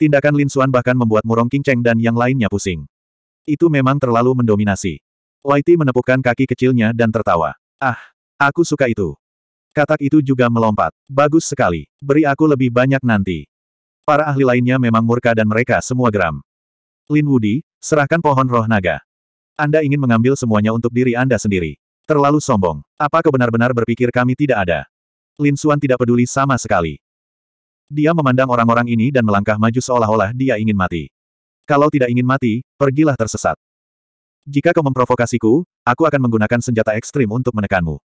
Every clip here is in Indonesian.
Tindakan Lin Xuan bahkan membuat Murong King Cheng dan yang lainnya pusing. Itu memang terlalu mendominasi. Whitey menepukkan kaki kecilnya dan tertawa. Ah, aku suka itu. Katak itu juga melompat. Bagus sekali. Beri aku lebih banyak nanti. Para ahli lainnya memang murka dan mereka semua geram. Lin Wudi, serahkan pohon roh naga. Anda ingin mengambil semuanya untuk diri Anda sendiri. Terlalu sombong. Apa kebenar benar-benar berpikir kami tidak ada? Lin Suan tidak peduli sama sekali. Dia memandang orang-orang ini dan melangkah maju seolah-olah dia ingin mati. Kalau tidak ingin mati, pergilah tersesat. Jika kau memprovokasiku, aku akan menggunakan senjata ekstrim untuk menekanmu.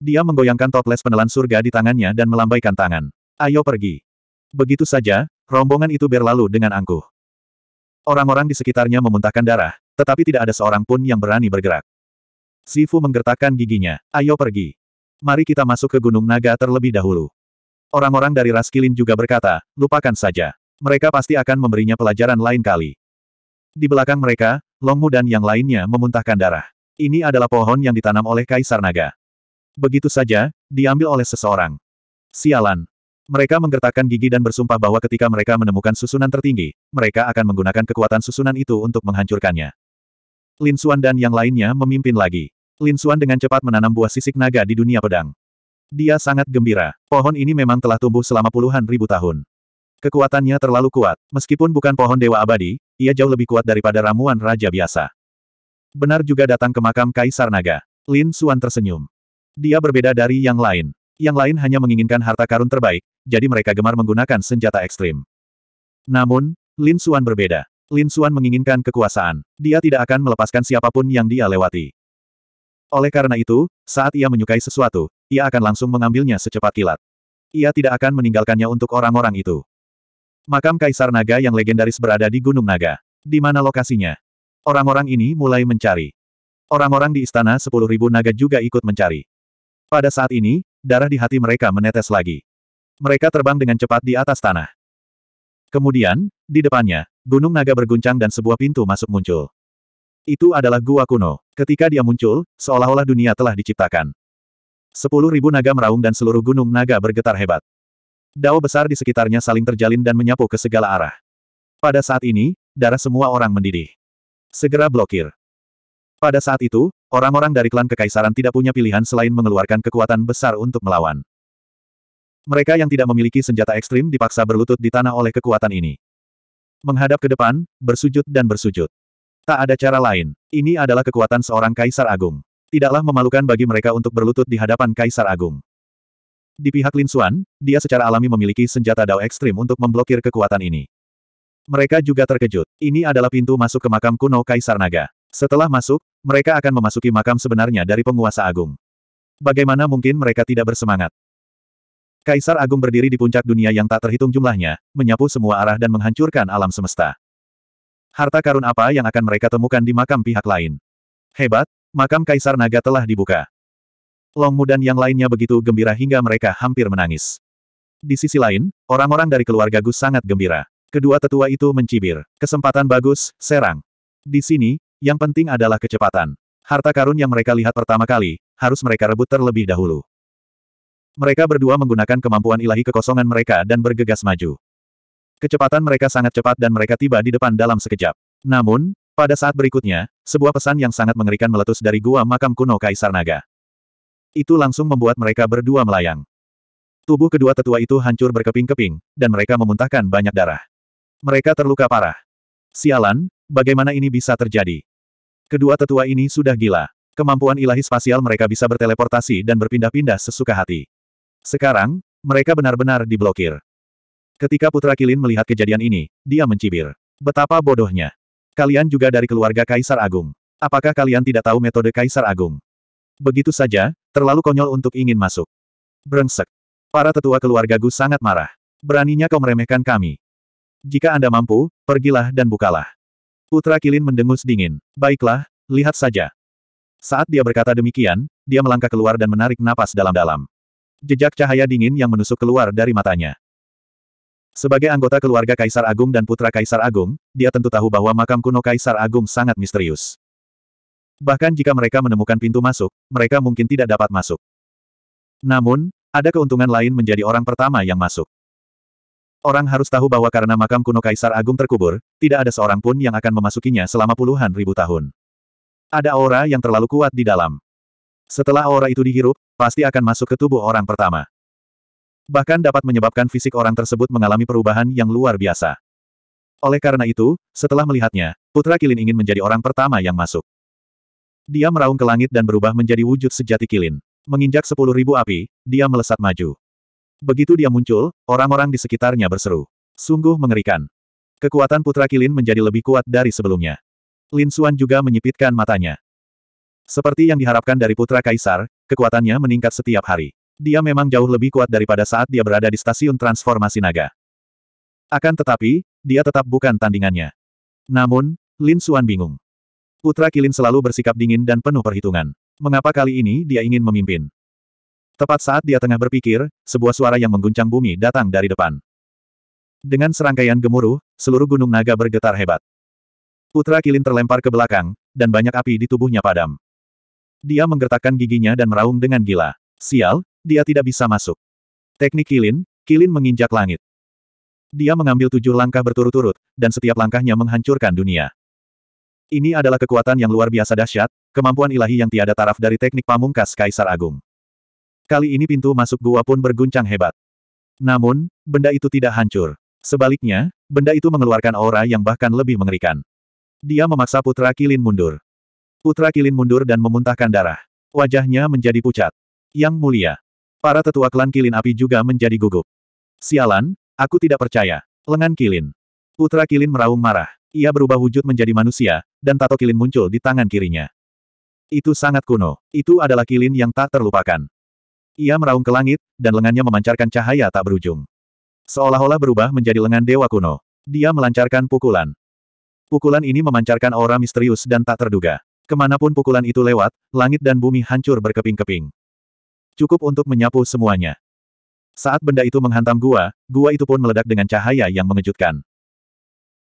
Dia menggoyangkan toples penelan surga di tangannya dan melambaikan tangan. Ayo pergi. Begitu saja, rombongan itu berlalu dengan angkuh. Orang-orang di sekitarnya memuntahkan darah, tetapi tidak ada seorang pun yang berani bergerak. Sifu menggertakkan giginya. Ayo pergi. Mari kita masuk ke Gunung Naga terlebih dahulu. Orang-orang dari ras Kilin juga berkata, lupakan saja. Mereka pasti akan memberinya pelajaran lain kali. Di belakang mereka, Longmu dan yang lainnya memuntahkan darah. Ini adalah pohon yang ditanam oleh Kaisar Naga. Begitu saja, diambil oleh seseorang. Sialan. Mereka menggertakkan gigi dan bersumpah bahwa ketika mereka menemukan susunan tertinggi, mereka akan menggunakan kekuatan susunan itu untuk menghancurkannya. Lin Xuan dan yang lainnya memimpin lagi. Lin Xuan dengan cepat menanam buah sisik naga di dunia pedang. Dia sangat gembira. Pohon ini memang telah tumbuh selama puluhan ribu tahun. Kekuatannya terlalu kuat. Meskipun bukan pohon dewa abadi, ia jauh lebih kuat daripada ramuan raja biasa. Benar juga datang ke makam Kaisar Naga. Lin Suan tersenyum. Dia berbeda dari yang lain. Yang lain hanya menginginkan harta karun terbaik, jadi mereka gemar menggunakan senjata ekstrim. Namun, Lin Suan berbeda. Lin Suan menginginkan kekuasaan. Dia tidak akan melepaskan siapapun yang dia lewati. Oleh karena itu, saat ia menyukai sesuatu, ia akan langsung mengambilnya secepat kilat. Ia tidak akan meninggalkannya untuk orang-orang itu. Makam Kaisar Naga yang legendaris berada di Gunung Naga. Di mana lokasinya? Orang-orang ini mulai mencari. Orang-orang di Istana 10.000 Naga juga ikut mencari. Pada saat ini, darah di hati mereka menetes lagi. Mereka terbang dengan cepat di atas tanah. Kemudian, di depannya, Gunung Naga berguncang dan sebuah pintu masuk muncul. Itu adalah gua kuno. Ketika dia muncul, seolah-olah dunia telah diciptakan. Sepuluh ribu naga meraung dan seluruh gunung naga bergetar hebat. Dao besar di sekitarnya saling terjalin dan menyapu ke segala arah. Pada saat ini, darah semua orang mendidih. Segera blokir. Pada saat itu, orang-orang dari klan kekaisaran tidak punya pilihan selain mengeluarkan kekuatan besar untuk melawan. Mereka yang tidak memiliki senjata ekstrim dipaksa berlutut di tanah oleh kekuatan ini. Menghadap ke depan, bersujud dan bersujud. Tak ada cara lain. Ini adalah kekuatan seorang Kaisar Agung. Tidaklah memalukan bagi mereka untuk berlutut di hadapan Kaisar Agung. Di pihak Lin Xuan, dia secara alami memiliki senjata dao ekstrim untuk memblokir kekuatan ini. Mereka juga terkejut. Ini adalah pintu masuk ke makam kuno Kaisar Naga. Setelah masuk, mereka akan memasuki makam sebenarnya dari penguasa agung. Bagaimana mungkin mereka tidak bersemangat? Kaisar Agung berdiri di puncak dunia yang tak terhitung jumlahnya, menyapu semua arah dan menghancurkan alam semesta. Harta karun apa yang akan mereka temukan di makam pihak lain? Hebat, makam Kaisar Naga telah dibuka. Longmu dan yang lainnya begitu gembira hingga mereka hampir menangis. Di sisi lain, orang-orang dari keluarga Gus sangat gembira. Kedua tetua itu mencibir. Kesempatan bagus, serang. Di sini, yang penting adalah kecepatan. Harta karun yang mereka lihat pertama kali, harus mereka rebut terlebih dahulu. Mereka berdua menggunakan kemampuan ilahi kekosongan mereka dan bergegas maju. Kecepatan mereka sangat cepat dan mereka tiba di depan dalam sekejap. Namun, pada saat berikutnya, sebuah pesan yang sangat mengerikan meletus dari gua makam kuno Kaisar Naga. Itu langsung membuat mereka berdua melayang. Tubuh kedua tetua itu hancur berkeping-keping, dan mereka memuntahkan banyak darah. Mereka terluka parah. Sialan, bagaimana ini bisa terjadi? Kedua tetua ini sudah gila. Kemampuan ilahi spasial mereka bisa berteleportasi dan berpindah-pindah sesuka hati. Sekarang, mereka benar-benar diblokir. Ketika Putra Kilin melihat kejadian ini, dia mencibir. Betapa bodohnya. Kalian juga dari keluarga Kaisar Agung. Apakah kalian tidak tahu metode Kaisar Agung? Begitu saja, terlalu konyol untuk ingin masuk. Brengsek. Para tetua keluarga Gu sangat marah. Beraninya kau meremehkan kami. Jika Anda mampu, pergilah dan bukalah. Putra Kilin mendengus dingin. Baiklah, lihat saja. Saat dia berkata demikian, dia melangkah keluar dan menarik napas dalam-dalam. Jejak cahaya dingin yang menusuk keluar dari matanya. Sebagai anggota keluarga Kaisar Agung dan putra Kaisar Agung, dia tentu tahu bahwa makam kuno Kaisar Agung sangat misterius. Bahkan jika mereka menemukan pintu masuk, mereka mungkin tidak dapat masuk. Namun, ada keuntungan lain menjadi orang pertama yang masuk. Orang harus tahu bahwa karena makam kuno Kaisar Agung terkubur, tidak ada seorang pun yang akan memasukinya selama puluhan ribu tahun. Ada aura yang terlalu kuat di dalam. Setelah aura itu dihirup, pasti akan masuk ke tubuh orang pertama. Bahkan dapat menyebabkan fisik orang tersebut mengalami perubahan yang luar biasa. Oleh karena itu, setelah melihatnya, Putra Kilin ingin menjadi orang pertama yang masuk. Dia meraung ke langit dan berubah menjadi wujud sejati Kilin. Menginjak sepuluh ribu api, dia melesat maju. Begitu dia muncul, orang-orang di sekitarnya berseru. Sungguh mengerikan. Kekuatan Putra Kilin menjadi lebih kuat dari sebelumnya. Lin Suan juga menyipitkan matanya. Seperti yang diharapkan dari Putra Kaisar, kekuatannya meningkat setiap hari dia memang jauh lebih kuat daripada saat dia berada di stasiun transformasi naga. Akan tetapi, dia tetap bukan tandingannya. Namun, Lin Suan bingung. Putra Kilin selalu bersikap dingin dan penuh perhitungan. Mengapa kali ini dia ingin memimpin? Tepat saat dia tengah berpikir, sebuah suara yang mengguncang bumi datang dari depan. Dengan serangkaian gemuruh, seluruh gunung naga bergetar hebat. Putra Kilin terlempar ke belakang, dan banyak api di tubuhnya padam. Dia menggertakkan giginya dan meraung dengan gila. Sial, dia tidak bisa masuk. Teknik kilin, kilin menginjak langit. Dia mengambil tujuh langkah berturut-turut, dan setiap langkahnya menghancurkan dunia. Ini adalah kekuatan yang luar biasa dahsyat, kemampuan ilahi yang tiada taraf dari teknik pamungkas Kaisar Agung. Kali ini pintu masuk gua pun berguncang hebat. Namun, benda itu tidak hancur. Sebaliknya, benda itu mengeluarkan aura yang bahkan lebih mengerikan. Dia memaksa Putra Kilin mundur. Putra Kilin mundur dan memuntahkan darah. Wajahnya menjadi pucat. Yang mulia, Para tetua klan Kilin Api juga menjadi gugup. Sialan, aku tidak percaya. Lengan Kilin. Putra Kilin meraung marah. Ia berubah wujud menjadi manusia, dan tato Kilin muncul di tangan kirinya. Itu sangat kuno. Itu adalah Kilin yang tak terlupakan. Ia meraung ke langit, dan lengannya memancarkan cahaya tak berujung. Seolah-olah berubah menjadi lengan dewa kuno. Dia melancarkan pukulan. Pukulan ini memancarkan aura misterius dan tak terduga. Kemanapun pukulan itu lewat, langit dan bumi hancur berkeping-keping. Cukup untuk menyapu semuanya. Saat benda itu menghantam gua, gua itu pun meledak dengan cahaya yang mengejutkan.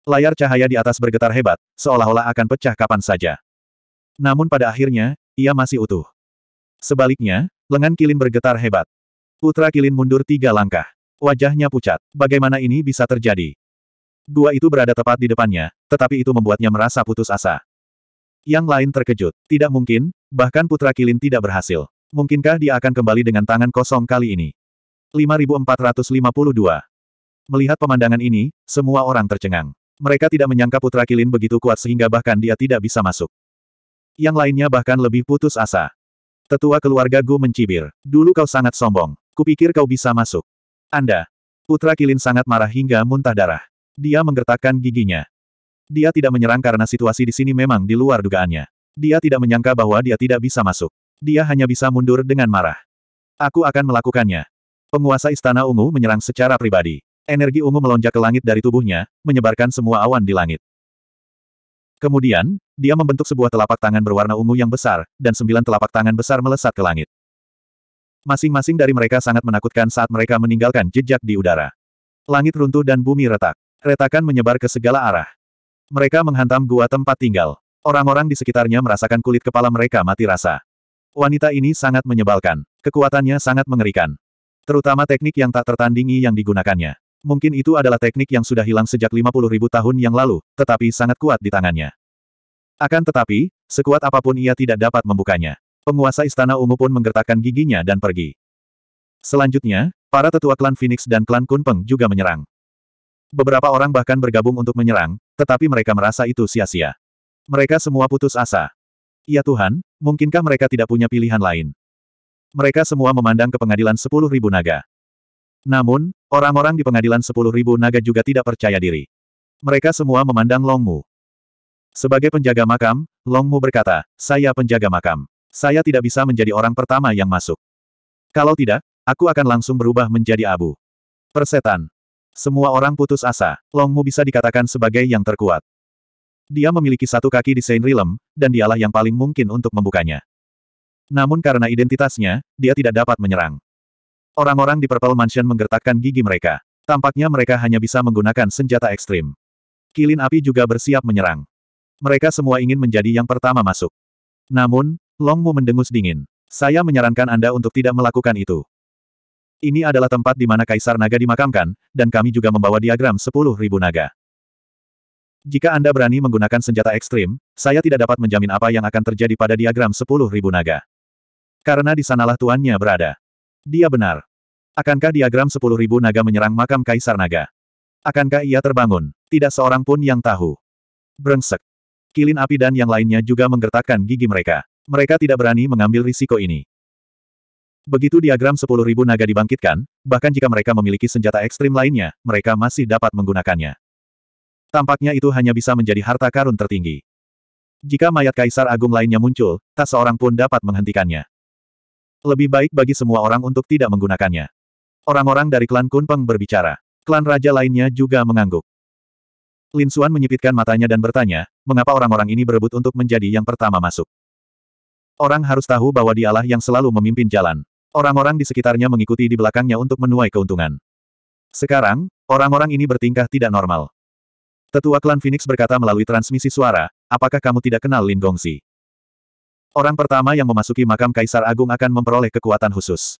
Layar cahaya di atas bergetar hebat, seolah-olah akan pecah kapan saja. Namun pada akhirnya, ia masih utuh. Sebaliknya, lengan Kilin bergetar hebat. Putra Kilin mundur tiga langkah. Wajahnya pucat. Bagaimana ini bisa terjadi? Gua itu berada tepat di depannya, tetapi itu membuatnya merasa putus asa. Yang lain terkejut. Tidak mungkin, bahkan Putra Kilin tidak berhasil. Mungkinkah dia akan kembali dengan tangan kosong kali ini? 5452. Melihat pemandangan ini, semua orang tercengang. Mereka tidak menyangka putra Kilin begitu kuat sehingga bahkan dia tidak bisa masuk. Yang lainnya bahkan lebih putus asa. Tetua keluarga Gu mencibir. Dulu kau sangat sombong. Kupikir kau bisa masuk. Anda. Putra Kilin sangat marah hingga muntah darah. Dia menggertakkan giginya. Dia tidak menyerang karena situasi di sini memang di luar dugaannya. Dia tidak menyangka bahwa dia tidak bisa masuk dia hanya bisa mundur dengan marah. Aku akan melakukannya. Penguasa Istana Ungu menyerang secara pribadi. Energi ungu melonjak ke langit dari tubuhnya, menyebarkan semua awan di langit. Kemudian, dia membentuk sebuah telapak tangan berwarna ungu yang besar, dan sembilan telapak tangan besar melesat ke langit. Masing-masing dari mereka sangat menakutkan saat mereka meninggalkan jejak di udara. Langit runtuh dan bumi retak. Retakan menyebar ke segala arah. Mereka menghantam gua tempat tinggal. Orang-orang di sekitarnya merasakan kulit kepala mereka mati rasa. Wanita ini sangat menyebalkan. Kekuatannya sangat mengerikan. Terutama teknik yang tak tertandingi yang digunakannya. Mungkin itu adalah teknik yang sudah hilang sejak 50 ribu tahun yang lalu, tetapi sangat kuat di tangannya. Akan tetapi, sekuat apapun ia tidak dapat membukanya. Penguasa Istana Ungu pun menggertakkan giginya dan pergi. Selanjutnya, para tetua klan Phoenix dan klan Kunpeng juga menyerang. Beberapa orang bahkan bergabung untuk menyerang, tetapi mereka merasa itu sia-sia. Mereka semua putus asa. Ya Tuhan, mungkinkah mereka tidak punya pilihan lain? Mereka semua memandang ke pengadilan sepuluh ribu naga. Namun, orang-orang di pengadilan sepuluh ribu naga juga tidak percaya diri. Mereka semua memandang Longmu. Sebagai penjaga makam, Longmu berkata, saya penjaga makam. Saya tidak bisa menjadi orang pertama yang masuk. Kalau tidak, aku akan langsung berubah menjadi abu. Persetan. Semua orang putus asa. Longmu bisa dikatakan sebagai yang terkuat. Dia memiliki satu kaki di Saint Realm, dan dialah yang paling mungkin untuk membukanya. Namun karena identitasnya, dia tidak dapat menyerang. Orang-orang di Purple Mansion menggertakkan gigi mereka. Tampaknya mereka hanya bisa menggunakan senjata ekstrim. Kilin api juga bersiap menyerang. Mereka semua ingin menjadi yang pertama masuk. Namun, Longmu mendengus dingin. Saya menyarankan Anda untuk tidak melakukan itu. Ini adalah tempat di mana Kaisar Naga dimakamkan, dan kami juga membawa diagram 10.000 naga. Jika Anda berani menggunakan senjata ekstrim, saya tidak dapat menjamin apa yang akan terjadi pada diagram 10.000 naga. Karena di sanalah tuannya berada. Dia benar. Akankah diagram 10.000 naga menyerang makam Kaisar Naga? Akankah ia terbangun? Tidak seorang pun yang tahu. Brengsek. Kilin api dan yang lainnya juga menggertakkan gigi mereka. Mereka tidak berani mengambil risiko ini. Begitu diagram 10.000 naga dibangkitkan, bahkan jika mereka memiliki senjata ekstrim lainnya, mereka masih dapat menggunakannya. Tampaknya itu hanya bisa menjadi harta karun tertinggi. Jika mayat kaisar agung lainnya muncul, tak seorang pun dapat menghentikannya. Lebih baik bagi semua orang untuk tidak menggunakannya. Orang-orang dari klan Kunpeng berbicara. Klan raja lainnya juga mengangguk. Lin Xuan menyipitkan matanya dan bertanya, mengapa orang-orang ini berebut untuk menjadi yang pertama masuk. Orang harus tahu bahwa dialah yang selalu memimpin jalan. Orang-orang di sekitarnya mengikuti di belakangnya untuk menuai keuntungan. Sekarang, orang-orang ini bertingkah tidak normal. Tetua klan Phoenix berkata melalui transmisi suara, apakah kamu tidak kenal Lin Gongxi? Orang pertama yang memasuki makam Kaisar Agung akan memperoleh kekuatan khusus.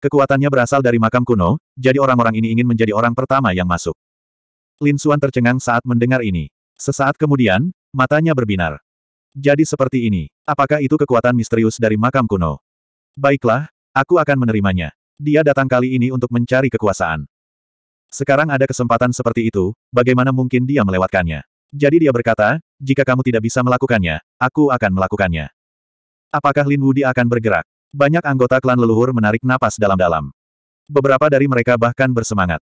Kekuatannya berasal dari makam kuno, jadi orang-orang ini ingin menjadi orang pertama yang masuk. Lin Xuan tercengang saat mendengar ini. Sesaat kemudian, matanya berbinar. Jadi seperti ini, apakah itu kekuatan misterius dari makam kuno? Baiklah, aku akan menerimanya. Dia datang kali ini untuk mencari kekuasaan. Sekarang ada kesempatan seperti itu, bagaimana mungkin dia melewatkannya? Jadi dia berkata, jika kamu tidak bisa melakukannya, aku akan melakukannya. Apakah Lin Wudi akan bergerak? Banyak anggota klan leluhur menarik napas dalam-dalam. Beberapa dari mereka bahkan bersemangat.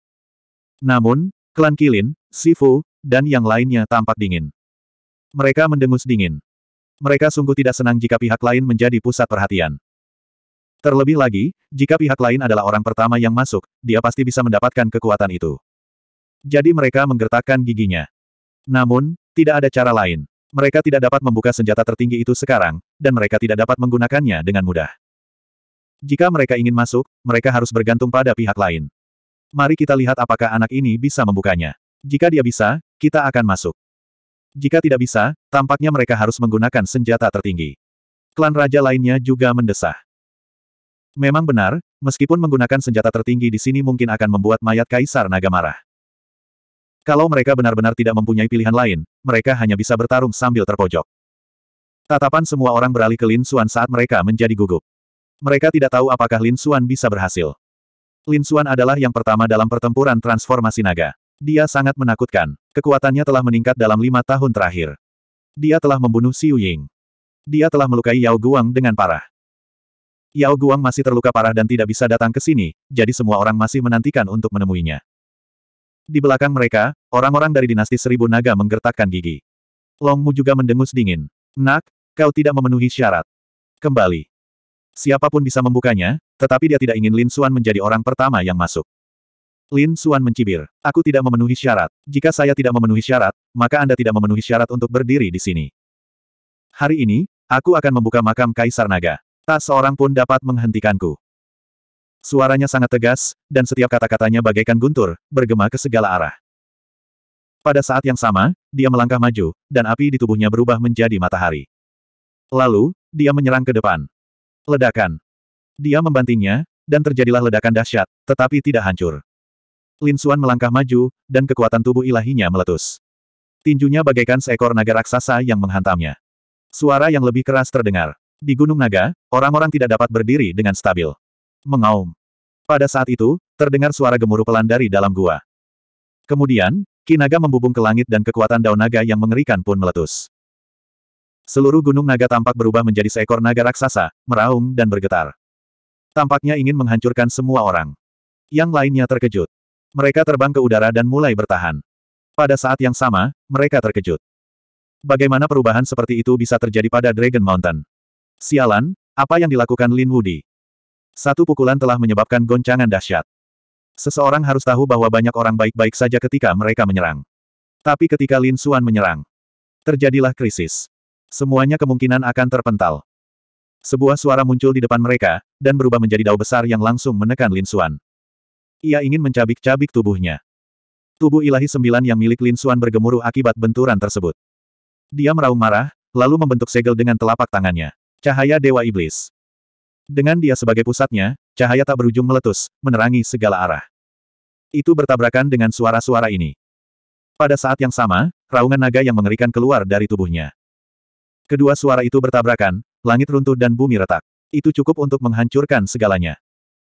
Namun, klan Kilin, Sifu, dan yang lainnya tampak dingin. Mereka mendengus dingin. Mereka sungguh tidak senang jika pihak lain menjadi pusat perhatian. Terlebih lagi, jika pihak lain adalah orang pertama yang masuk, dia pasti bisa mendapatkan kekuatan itu. Jadi mereka menggertakkan giginya. Namun, tidak ada cara lain. Mereka tidak dapat membuka senjata tertinggi itu sekarang, dan mereka tidak dapat menggunakannya dengan mudah. Jika mereka ingin masuk, mereka harus bergantung pada pihak lain. Mari kita lihat apakah anak ini bisa membukanya. Jika dia bisa, kita akan masuk. Jika tidak bisa, tampaknya mereka harus menggunakan senjata tertinggi. Klan raja lainnya juga mendesah. Memang benar, meskipun menggunakan senjata tertinggi di sini mungkin akan membuat mayat Kaisar Naga marah. Kalau mereka benar-benar tidak mempunyai pilihan lain, mereka hanya bisa bertarung sambil terpojok. Tatapan semua orang beralih ke Lin Xuan saat mereka menjadi gugup. Mereka tidak tahu apakah Lin Xuan bisa berhasil. Lin Xuan adalah yang pertama dalam pertempuran transformasi naga. Dia sangat menakutkan. Kekuatannya telah meningkat dalam lima tahun terakhir. Dia telah membunuh Xiu Ying. Dia telah melukai Yao Guang dengan parah. Yao Guang masih terluka parah dan tidak bisa datang ke sini, jadi semua orang masih menantikan untuk menemuinya. Di belakang mereka, orang-orang dari dinasti seribu naga menggertakkan gigi. Longmu juga mendengus dingin. Nak, kau tidak memenuhi syarat. Kembali. Siapapun bisa membukanya, tetapi dia tidak ingin Lin Xuan menjadi orang pertama yang masuk. Lin Xuan mencibir. Aku tidak memenuhi syarat. Jika saya tidak memenuhi syarat, maka Anda tidak memenuhi syarat untuk berdiri di sini. Hari ini, aku akan membuka makam Kaisar Naga. Tak seorang pun dapat menghentikanku. Suaranya sangat tegas, dan setiap kata-katanya bagaikan guntur, bergema ke segala arah. Pada saat yang sama, dia melangkah maju, dan api di tubuhnya berubah menjadi matahari. Lalu, dia menyerang ke depan. Ledakan. Dia membantingnya, dan terjadilah ledakan dahsyat, tetapi tidak hancur. Lin Xuan melangkah maju, dan kekuatan tubuh ilahinya meletus. Tinjunya bagaikan seekor naga raksasa yang menghantamnya. Suara yang lebih keras terdengar. Di Gunung Naga, orang-orang tidak dapat berdiri dengan stabil. Mengaum. Pada saat itu, terdengar suara gemuruh pelan dari dalam gua. Kemudian, kinaga membubung ke langit dan kekuatan daun naga yang mengerikan pun meletus. Seluruh gunung naga tampak berubah menjadi seekor naga raksasa, meraung dan bergetar. Tampaknya ingin menghancurkan semua orang. Yang lainnya terkejut. Mereka terbang ke udara dan mulai bertahan. Pada saat yang sama, mereka terkejut. Bagaimana perubahan seperti itu bisa terjadi pada Dragon Mountain? Sialan, apa yang dilakukan Lin Wudi? Satu pukulan telah menyebabkan goncangan dahsyat. Seseorang harus tahu bahwa banyak orang baik-baik saja ketika mereka menyerang. Tapi ketika Lin Xuan menyerang, terjadilah krisis. Semuanya kemungkinan akan terpental. Sebuah suara muncul di depan mereka, dan berubah menjadi dao besar yang langsung menekan Lin Xuan. Ia ingin mencabik-cabik tubuhnya. Tubuh ilahi sembilan yang milik Lin Xuan bergemuruh akibat benturan tersebut. Dia meraung marah, lalu membentuk segel dengan telapak tangannya. Cahaya Dewa Iblis. Dengan dia sebagai pusatnya, cahaya tak berujung meletus, menerangi segala arah. Itu bertabrakan dengan suara-suara ini. Pada saat yang sama, raungan naga yang mengerikan keluar dari tubuhnya. Kedua suara itu bertabrakan, langit runtuh dan bumi retak. Itu cukup untuk menghancurkan segalanya.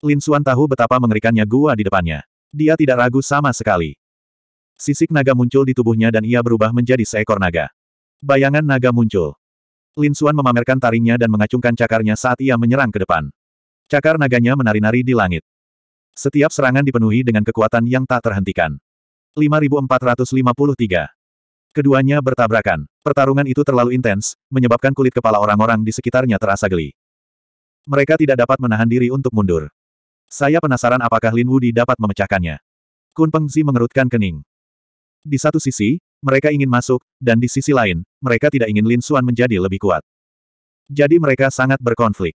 Lin Suan tahu betapa mengerikannya gua di depannya. Dia tidak ragu sama sekali. Sisik naga muncul di tubuhnya dan ia berubah menjadi seekor naga. Bayangan naga muncul. Lin Suan memamerkan taringnya dan mengacungkan cakarnya saat ia menyerang ke depan. Cakar naganya menari-nari di langit. Setiap serangan dipenuhi dengan kekuatan yang tak terhentikan. 5453. Keduanya bertabrakan. Pertarungan itu terlalu intens, menyebabkan kulit kepala orang-orang di sekitarnya terasa geli. Mereka tidak dapat menahan diri untuk mundur. Saya penasaran apakah Lin Wudi dapat memecahkannya. Kun Pengzi mengerutkan kening. Di satu sisi, mereka ingin masuk, dan di sisi lain, mereka tidak ingin Lin Suan menjadi lebih kuat. Jadi mereka sangat berkonflik.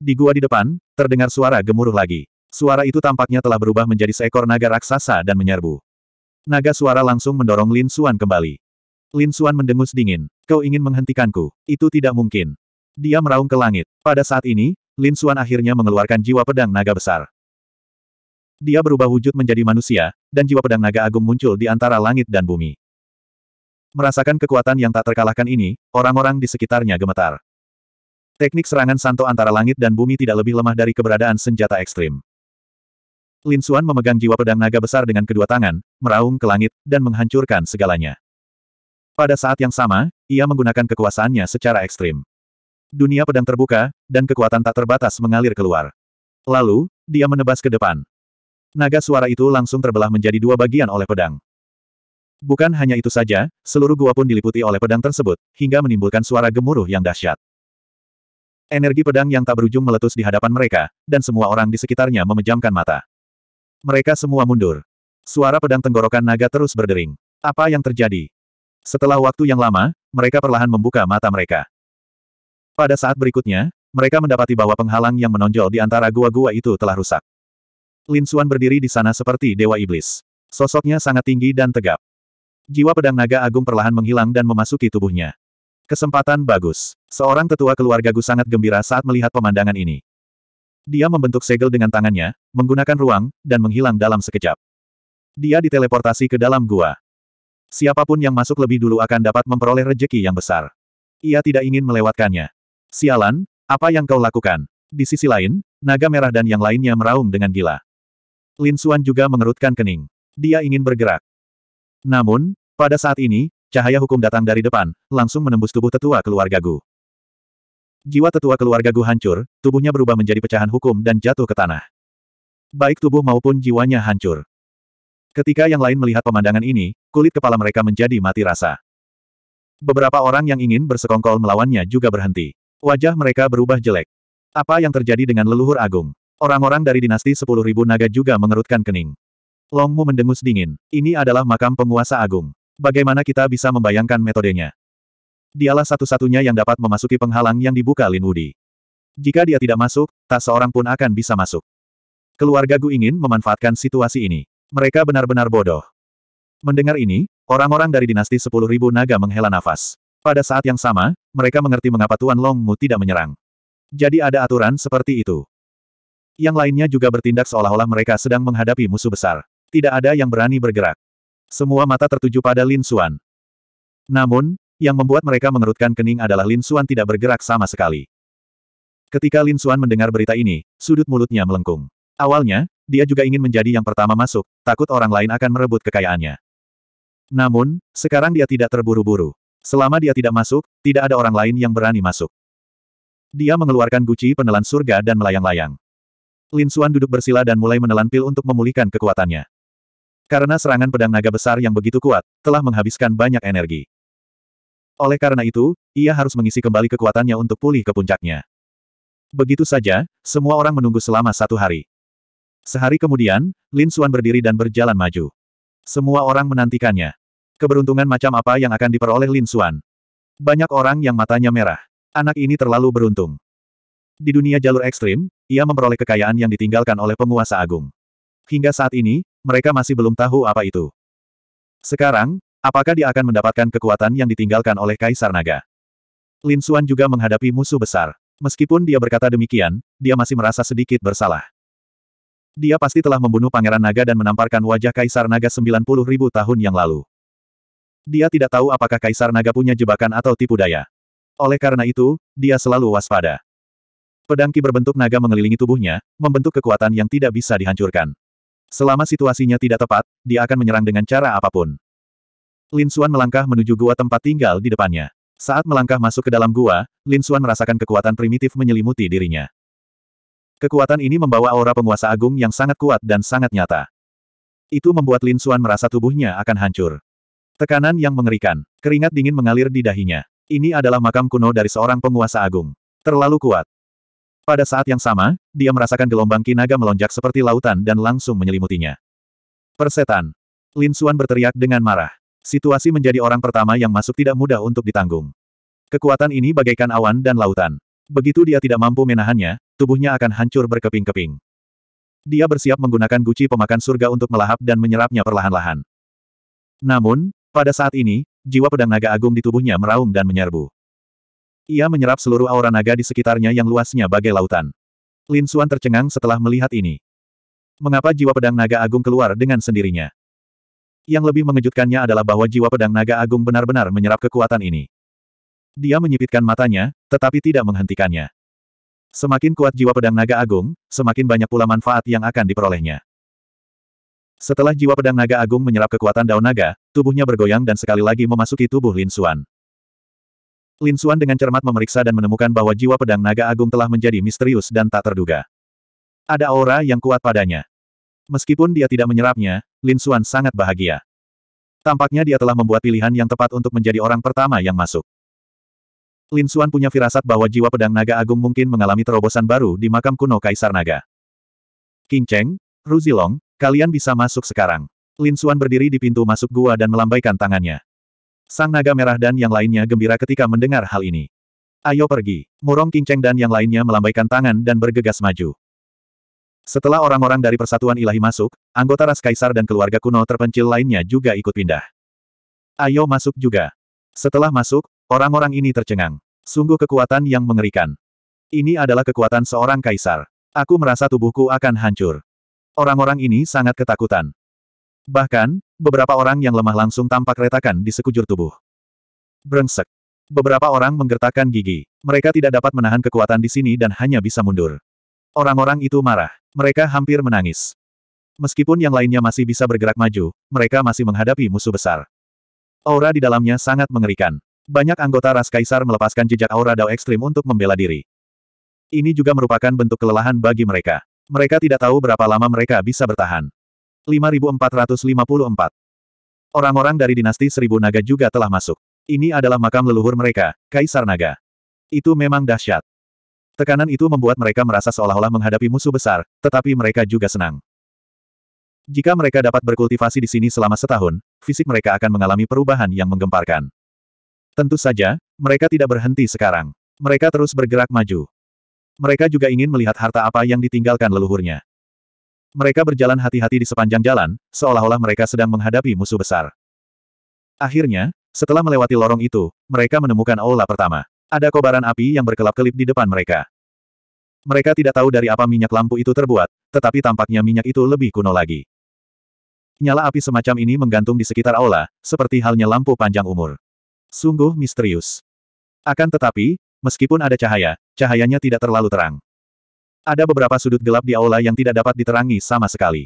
Di gua di depan, terdengar suara gemuruh lagi. Suara itu tampaknya telah berubah menjadi seekor naga raksasa dan menyerbu. Naga suara langsung mendorong Lin Suan kembali. Lin Suan mendengus dingin. Kau ingin menghentikanku, itu tidak mungkin. Dia meraung ke langit. Pada saat ini, Lin Suan akhirnya mengeluarkan jiwa pedang naga besar. Dia berubah wujud menjadi manusia, dan jiwa pedang naga agung muncul di antara langit dan bumi. Merasakan kekuatan yang tak terkalahkan ini, orang-orang di sekitarnya gemetar. Teknik serangan Santo antara langit dan bumi tidak lebih lemah dari keberadaan senjata ekstrim. Lin Xuan memegang jiwa pedang naga besar dengan kedua tangan, meraung ke langit, dan menghancurkan segalanya. Pada saat yang sama, ia menggunakan kekuasaannya secara ekstrim. Dunia pedang terbuka, dan kekuatan tak terbatas mengalir keluar. Lalu, dia menebas ke depan. Naga suara itu langsung terbelah menjadi dua bagian oleh pedang. Bukan hanya itu saja, seluruh gua pun diliputi oleh pedang tersebut, hingga menimbulkan suara gemuruh yang dahsyat. Energi pedang yang tak berujung meletus di hadapan mereka, dan semua orang di sekitarnya memejamkan mata. Mereka semua mundur. Suara pedang tenggorokan naga terus berdering. Apa yang terjadi? Setelah waktu yang lama, mereka perlahan membuka mata mereka. Pada saat berikutnya, mereka mendapati bahwa penghalang yang menonjol di antara gua-gua itu telah rusak. Lin Suan berdiri di sana seperti dewa iblis. Sosoknya sangat tinggi dan tegap. Jiwa pedang naga agung perlahan menghilang dan memasuki tubuhnya. Kesempatan bagus. Seorang tetua keluarga Gu sangat gembira saat melihat pemandangan ini. Dia membentuk segel dengan tangannya, menggunakan ruang, dan menghilang dalam sekejap. Dia diteleportasi ke dalam gua. Siapapun yang masuk lebih dulu akan dapat memperoleh rejeki yang besar. Ia tidak ingin melewatkannya. Sialan, apa yang kau lakukan? Di sisi lain, naga merah dan yang lainnya meraung dengan gila. Lin Xuan juga mengerutkan kening. Dia ingin bergerak. Namun, pada saat ini, cahaya hukum datang dari depan, langsung menembus tubuh tetua keluarga Gu. Jiwa tetua keluarga Gu hancur, tubuhnya berubah menjadi pecahan hukum dan jatuh ke tanah. Baik tubuh maupun jiwanya hancur. Ketika yang lain melihat pemandangan ini, kulit kepala mereka menjadi mati rasa. Beberapa orang yang ingin bersekongkol melawannya juga berhenti. Wajah mereka berubah jelek. Apa yang terjadi dengan leluhur agung? Orang-orang dari dinasti 10.000 naga juga mengerutkan kening. Longmu mendengus dingin. Ini adalah makam penguasa agung. Bagaimana kita bisa membayangkan metodenya? Dialah satu-satunya yang dapat memasuki penghalang yang dibuka Lin Wudi. Jika dia tidak masuk, tak seorang pun akan bisa masuk. Keluarga Gu ingin memanfaatkan situasi ini. Mereka benar-benar bodoh. Mendengar ini, orang-orang dari dinasti 10.000 naga menghela nafas. Pada saat yang sama, mereka mengerti mengapa Tuan Longmu tidak menyerang. Jadi ada aturan seperti itu. Yang lainnya juga bertindak seolah-olah mereka sedang menghadapi musuh besar. Tidak ada yang berani bergerak. Semua mata tertuju pada Lin Xuan. Namun, yang membuat mereka mengerutkan kening adalah Lin Xuan tidak bergerak sama sekali. Ketika Lin Xuan mendengar berita ini, sudut mulutnya melengkung. Awalnya, dia juga ingin menjadi yang pertama masuk, takut orang lain akan merebut kekayaannya. Namun, sekarang dia tidak terburu-buru. Selama dia tidak masuk, tidak ada orang lain yang berani masuk. Dia mengeluarkan guci penelan surga dan melayang-layang. Lin Xuan duduk bersila dan mulai menelan pil untuk memulihkan kekuatannya. Karena serangan pedang naga besar yang begitu kuat, telah menghabiskan banyak energi. Oleh karena itu, ia harus mengisi kembali kekuatannya untuk pulih ke puncaknya. Begitu saja, semua orang menunggu selama satu hari. Sehari kemudian, Lin Xuan berdiri dan berjalan maju. Semua orang menantikannya. Keberuntungan macam apa yang akan diperoleh Lin Xuan? Banyak orang yang matanya merah. Anak ini terlalu beruntung. Di dunia jalur ekstrim, ia memperoleh kekayaan yang ditinggalkan oleh penguasa agung. Hingga saat ini, mereka masih belum tahu apa itu. Sekarang, apakah dia akan mendapatkan kekuatan yang ditinggalkan oleh Kaisar Naga? Lin Xuan juga menghadapi musuh besar. Meskipun dia berkata demikian, dia masih merasa sedikit bersalah. Dia pasti telah membunuh Pangeran Naga dan menamparkan wajah Kaisar Naga 90 ribu tahun yang lalu. Dia tidak tahu apakah Kaisar Naga punya jebakan atau tipu daya. Oleh karena itu, dia selalu waspada. Pedangki berbentuk naga mengelilingi tubuhnya, membentuk kekuatan yang tidak bisa dihancurkan. Selama situasinya tidak tepat, dia akan menyerang dengan cara apapun. Lin Xuan melangkah menuju gua tempat tinggal di depannya. Saat melangkah masuk ke dalam gua, Lin Xuan merasakan kekuatan primitif menyelimuti dirinya. Kekuatan ini membawa aura penguasa agung yang sangat kuat dan sangat nyata. Itu membuat Lin Xuan merasa tubuhnya akan hancur. Tekanan yang mengerikan, keringat dingin mengalir di dahinya. Ini adalah makam kuno dari seorang penguasa agung. Terlalu kuat. Pada saat yang sama, dia merasakan gelombang kinaga melonjak seperti lautan dan langsung menyelimutinya. Persetan. Lin Suan berteriak dengan marah. Situasi menjadi orang pertama yang masuk tidak mudah untuk ditanggung. Kekuatan ini bagaikan awan dan lautan. Begitu dia tidak mampu menahannya, tubuhnya akan hancur berkeping-keping. Dia bersiap menggunakan guci pemakan surga untuk melahap dan menyerapnya perlahan-lahan. Namun, pada saat ini, jiwa pedang naga agung di tubuhnya meraung dan menyerbu. Ia menyerap seluruh aura naga di sekitarnya yang luasnya bagai lautan. Lin Xuan tercengang setelah melihat ini. Mengapa jiwa pedang naga agung keluar dengan sendirinya? Yang lebih mengejutkannya adalah bahwa jiwa pedang naga agung benar-benar menyerap kekuatan ini. Dia menyipitkan matanya, tetapi tidak menghentikannya. Semakin kuat jiwa pedang naga agung, semakin banyak pula manfaat yang akan diperolehnya. Setelah jiwa pedang naga agung menyerap kekuatan daun naga, tubuhnya bergoyang dan sekali lagi memasuki tubuh Lin Xuan. Lin Suan dengan cermat memeriksa dan menemukan bahwa jiwa pedang naga agung telah menjadi misterius dan tak terduga. Ada aura yang kuat padanya. Meskipun dia tidak menyerapnya, Lin Suan sangat bahagia. Tampaknya dia telah membuat pilihan yang tepat untuk menjadi orang pertama yang masuk. Lin Suan punya firasat bahwa jiwa pedang naga agung mungkin mengalami terobosan baru di makam kuno Kaisar Naga. King Cheng, Ru kalian bisa masuk sekarang. Lin Suan berdiri di pintu masuk gua dan melambaikan tangannya. Sang naga merah dan yang lainnya gembira ketika mendengar hal ini. Ayo pergi. Murong Kinceng dan yang lainnya melambaikan tangan dan bergegas maju. Setelah orang-orang dari Persatuan Ilahi masuk, anggota Ras Kaisar dan keluarga kuno terpencil lainnya juga ikut pindah. Ayo masuk juga. Setelah masuk, orang-orang ini tercengang. Sungguh kekuatan yang mengerikan. Ini adalah kekuatan seorang kaisar. Aku merasa tubuhku akan hancur. Orang-orang ini sangat ketakutan. Bahkan, beberapa orang yang lemah langsung tampak retakan di sekujur tubuh. Brengsek. Beberapa orang menggertakkan gigi. Mereka tidak dapat menahan kekuatan di sini dan hanya bisa mundur. Orang-orang itu marah. Mereka hampir menangis. Meskipun yang lainnya masih bisa bergerak maju, mereka masih menghadapi musuh besar. Aura di dalamnya sangat mengerikan. Banyak anggota Ras Kaisar melepaskan jejak aura Dao Ekstrim untuk membela diri. Ini juga merupakan bentuk kelelahan bagi mereka. Mereka tidak tahu berapa lama mereka bisa bertahan. 5454. Orang-orang dari dinasti Seribu Naga juga telah masuk. Ini adalah makam leluhur mereka, Kaisar Naga. Itu memang dahsyat. Tekanan itu membuat mereka merasa seolah-olah menghadapi musuh besar, tetapi mereka juga senang. Jika mereka dapat berkultivasi di sini selama setahun, fisik mereka akan mengalami perubahan yang menggemparkan. Tentu saja, mereka tidak berhenti sekarang. Mereka terus bergerak maju. Mereka juga ingin melihat harta apa yang ditinggalkan leluhurnya. Mereka berjalan hati-hati di sepanjang jalan, seolah-olah mereka sedang menghadapi musuh besar. Akhirnya, setelah melewati lorong itu, mereka menemukan aula pertama. Ada kobaran api yang berkelap-kelip di depan mereka. Mereka tidak tahu dari apa minyak lampu itu terbuat, tetapi tampaknya minyak itu lebih kuno lagi. Nyala api semacam ini menggantung di sekitar aula, seperti halnya lampu panjang umur. Sungguh misterius. Akan tetapi, meskipun ada cahaya, cahayanya tidak terlalu terang. Ada beberapa sudut gelap di aula yang tidak dapat diterangi sama sekali.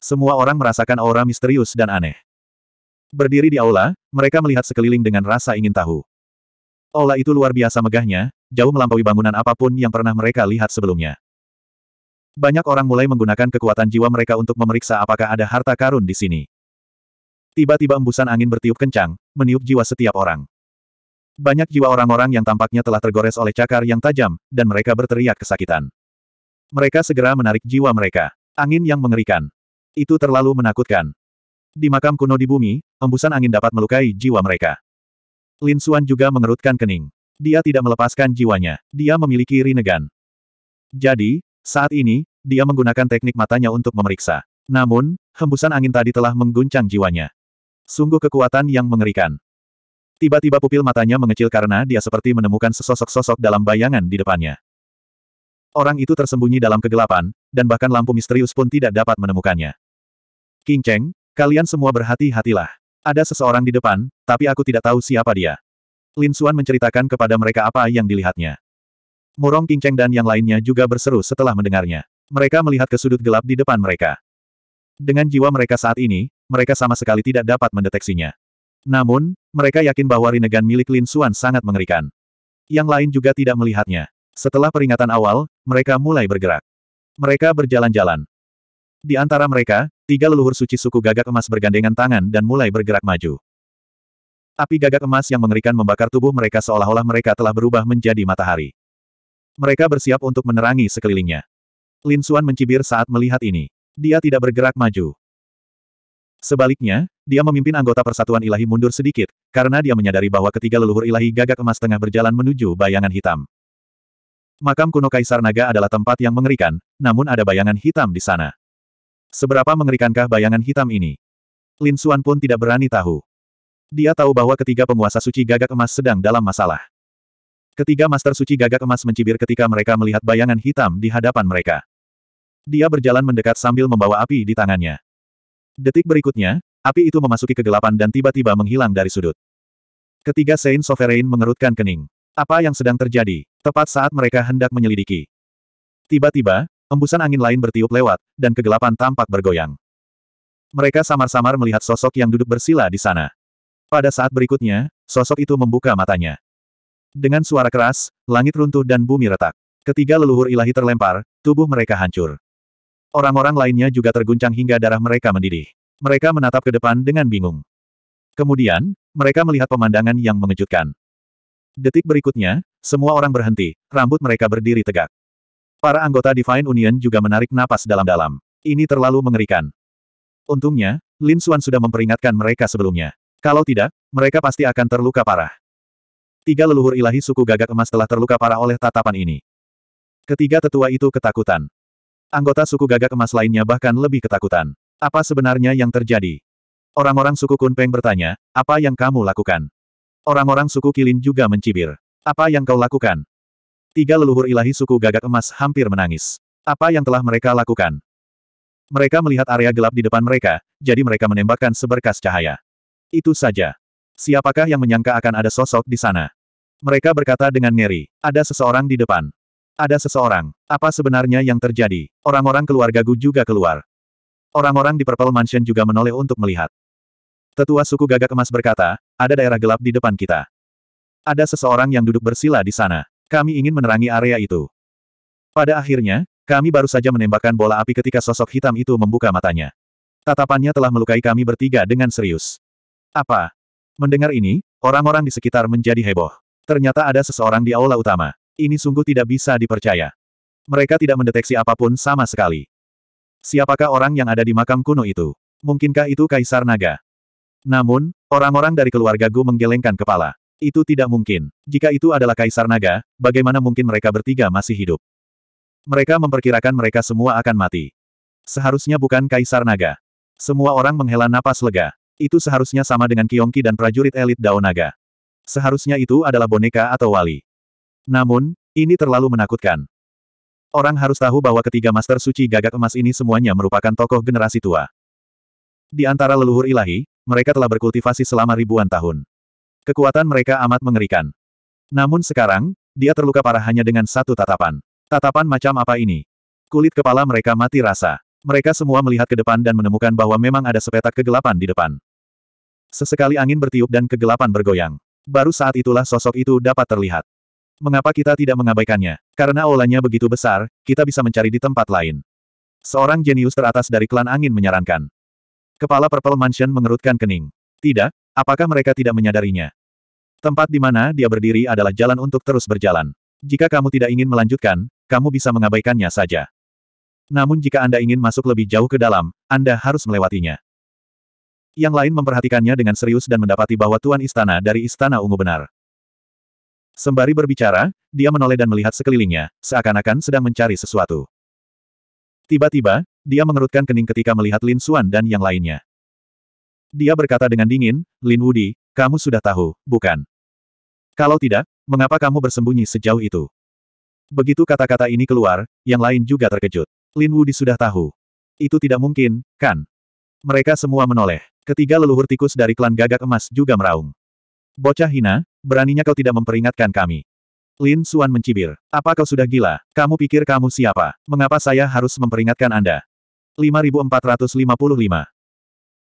Semua orang merasakan aura misterius dan aneh. Berdiri di aula, mereka melihat sekeliling dengan rasa ingin tahu. Aula itu luar biasa megahnya, jauh melampaui bangunan apapun yang pernah mereka lihat sebelumnya. Banyak orang mulai menggunakan kekuatan jiwa mereka untuk memeriksa apakah ada harta karun di sini. Tiba-tiba embusan angin bertiup kencang, meniup jiwa setiap orang. Banyak jiwa orang-orang yang tampaknya telah tergores oleh cakar yang tajam, dan mereka berteriak kesakitan. Mereka segera menarik jiwa mereka. Angin yang mengerikan. Itu terlalu menakutkan. Di makam kuno di bumi, embusan angin dapat melukai jiwa mereka. Lin Suan juga mengerutkan kening. Dia tidak melepaskan jiwanya. Dia memiliki Rinegan. Jadi, saat ini, dia menggunakan teknik matanya untuk memeriksa. Namun, hembusan angin tadi telah mengguncang jiwanya. Sungguh kekuatan yang mengerikan. Tiba-tiba pupil matanya mengecil karena dia seperti menemukan sesosok-sosok dalam bayangan di depannya. Orang itu tersembunyi dalam kegelapan, dan bahkan lampu misterius pun tidak dapat menemukannya. King Cheng, kalian semua berhati-hatilah. Ada seseorang di depan, tapi aku tidak tahu siapa dia. Lin Xuan menceritakan kepada mereka apa yang dilihatnya. Murong King Cheng dan yang lainnya juga berseru setelah mendengarnya. Mereka melihat ke sudut gelap di depan mereka. Dengan jiwa mereka saat ini, mereka sama sekali tidak dapat mendeteksinya. Namun, mereka yakin bahwa rinnegan milik Lin Xuan sangat mengerikan. Yang lain juga tidak melihatnya. Setelah peringatan awal, mereka mulai bergerak. Mereka berjalan-jalan. Di antara mereka, tiga leluhur suci suku gagak emas bergandengan tangan dan mulai bergerak maju. Api gagak emas yang mengerikan membakar tubuh mereka seolah-olah mereka telah berubah menjadi matahari. Mereka bersiap untuk menerangi sekelilingnya. Lin Xuan mencibir saat melihat ini. Dia tidak bergerak maju. Sebaliknya, dia memimpin anggota Persatuan Ilahi mundur sedikit, karena dia menyadari bahwa ketiga leluhur ilahi gagak emas tengah berjalan menuju bayangan hitam. Makam kuno Kaisar Naga adalah tempat yang mengerikan, namun ada bayangan hitam di sana. Seberapa mengerikankah bayangan hitam ini? Lin Xuan pun tidak berani tahu. Dia tahu bahwa ketiga penguasa suci gagak emas sedang dalam masalah. Ketiga master suci gagak emas mencibir ketika mereka melihat bayangan hitam di hadapan mereka. Dia berjalan mendekat sambil membawa api di tangannya. Detik berikutnya, api itu memasuki kegelapan dan tiba-tiba menghilang dari sudut. Ketiga Saint Sovereign mengerutkan kening. Apa yang sedang terjadi? tepat saat mereka hendak menyelidiki. Tiba-tiba, embusan angin lain bertiup lewat, dan kegelapan tampak bergoyang. Mereka samar-samar melihat sosok yang duduk bersila di sana. Pada saat berikutnya, sosok itu membuka matanya. Dengan suara keras, langit runtuh dan bumi retak. Ketiga leluhur ilahi terlempar, tubuh mereka hancur. Orang-orang lainnya juga terguncang hingga darah mereka mendidih. Mereka menatap ke depan dengan bingung. Kemudian, mereka melihat pemandangan yang mengejutkan. Detik berikutnya, semua orang berhenti, rambut mereka berdiri tegak. Para anggota Divine Union juga menarik napas dalam-dalam. Ini terlalu mengerikan. Untungnya, Lin Xuan sudah memperingatkan mereka sebelumnya. Kalau tidak, mereka pasti akan terluka parah. Tiga leluhur ilahi suku gagak emas telah terluka parah oleh tatapan ini. Ketiga tetua itu ketakutan. Anggota suku gagak emas lainnya bahkan lebih ketakutan. Apa sebenarnya yang terjadi? Orang-orang suku Kunpeng bertanya, apa yang kamu lakukan? Orang-orang suku Kilin juga mencibir. Apa yang kau lakukan? Tiga leluhur ilahi suku gagak emas hampir menangis. Apa yang telah mereka lakukan? Mereka melihat area gelap di depan mereka, jadi mereka menembakkan seberkas cahaya. Itu saja. Siapakah yang menyangka akan ada sosok di sana? Mereka berkata dengan ngeri, ada seseorang di depan. Ada seseorang. Apa sebenarnya yang terjadi? Orang-orang keluarga Gu juga keluar. Orang-orang di Purple Mansion juga menoleh untuk melihat. Tetua suku gagak emas berkata, ada daerah gelap di depan kita. Ada seseorang yang duduk bersila di sana. Kami ingin menerangi area itu. Pada akhirnya, kami baru saja menembakkan bola api ketika sosok hitam itu membuka matanya. Tatapannya telah melukai kami bertiga dengan serius. Apa? Mendengar ini, orang-orang di sekitar menjadi heboh. Ternyata ada seseorang di aula utama. Ini sungguh tidak bisa dipercaya. Mereka tidak mendeteksi apapun sama sekali. Siapakah orang yang ada di makam kuno itu? Mungkinkah itu Kaisar Naga? Namun, Orang-orang dari keluarga Gu menggelengkan kepala. Itu tidak mungkin. Jika itu adalah Kaisar Naga, bagaimana mungkin mereka bertiga masih hidup? Mereka memperkirakan mereka semua akan mati. Seharusnya bukan Kaisar Naga. Semua orang menghela napas lega. Itu seharusnya sama dengan Kiongki dan prajurit elit Dao Naga. Seharusnya itu adalah boneka atau wali. Namun, ini terlalu menakutkan. Orang harus tahu bahwa ketiga Master Suci Gagak Emas ini semuanya merupakan tokoh generasi tua. Di antara leluhur ilahi, mereka telah berkultivasi selama ribuan tahun. Kekuatan mereka amat mengerikan. Namun sekarang, dia terluka parah hanya dengan satu tatapan. Tatapan macam apa ini? Kulit kepala mereka mati rasa. Mereka semua melihat ke depan dan menemukan bahwa memang ada sepetak kegelapan di depan. Sesekali angin bertiup dan kegelapan bergoyang. Baru saat itulah sosok itu dapat terlihat. Mengapa kita tidak mengabaikannya? Karena olahnya begitu besar, kita bisa mencari di tempat lain. Seorang jenius teratas dari klan angin menyarankan. Kepala Purple Mansion mengerutkan kening. Tidak, apakah mereka tidak menyadarinya? Tempat di mana dia berdiri adalah jalan untuk terus berjalan. Jika kamu tidak ingin melanjutkan, kamu bisa mengabaikannya saja. Namun jika Anda ingin masuk lebih jauh ke dalam, Anda harus melewatinya. Yang lain memperhatikannya dengan serius dan mendapati bahwa Tuan Istana dari Istana Ungu benar. Sembari berbicara, dia menoleh dan melihat sekelilingnya, seakan-akan sedang mencari sesuatu. Tiba-tiba, dia mengerutkan kening ketika melihat Lin Xuan dan yang lainnya. Dia berkata dengan dingin, Lin Wudi, kamu sudah tahu, bukan? Kalau tidak, mengapa kamu bersembunyi sejauh itu? Begitu kata-kata ini keluar, yang lain juga terkejut. Lin Wudi sudah tahu. Itu tidak mungkin, kan? Mereka semua menoleh. Ketiga leluhur tikus dari klan gagak emas juga meraung. Bocah hina, beraninya kau tidak memperingatkan kami. Lin Suan mencibir. Apa kau sudah gila? Kamu pikir kamu siapa? Mengapa saya harus memperingatkan Anda? 5455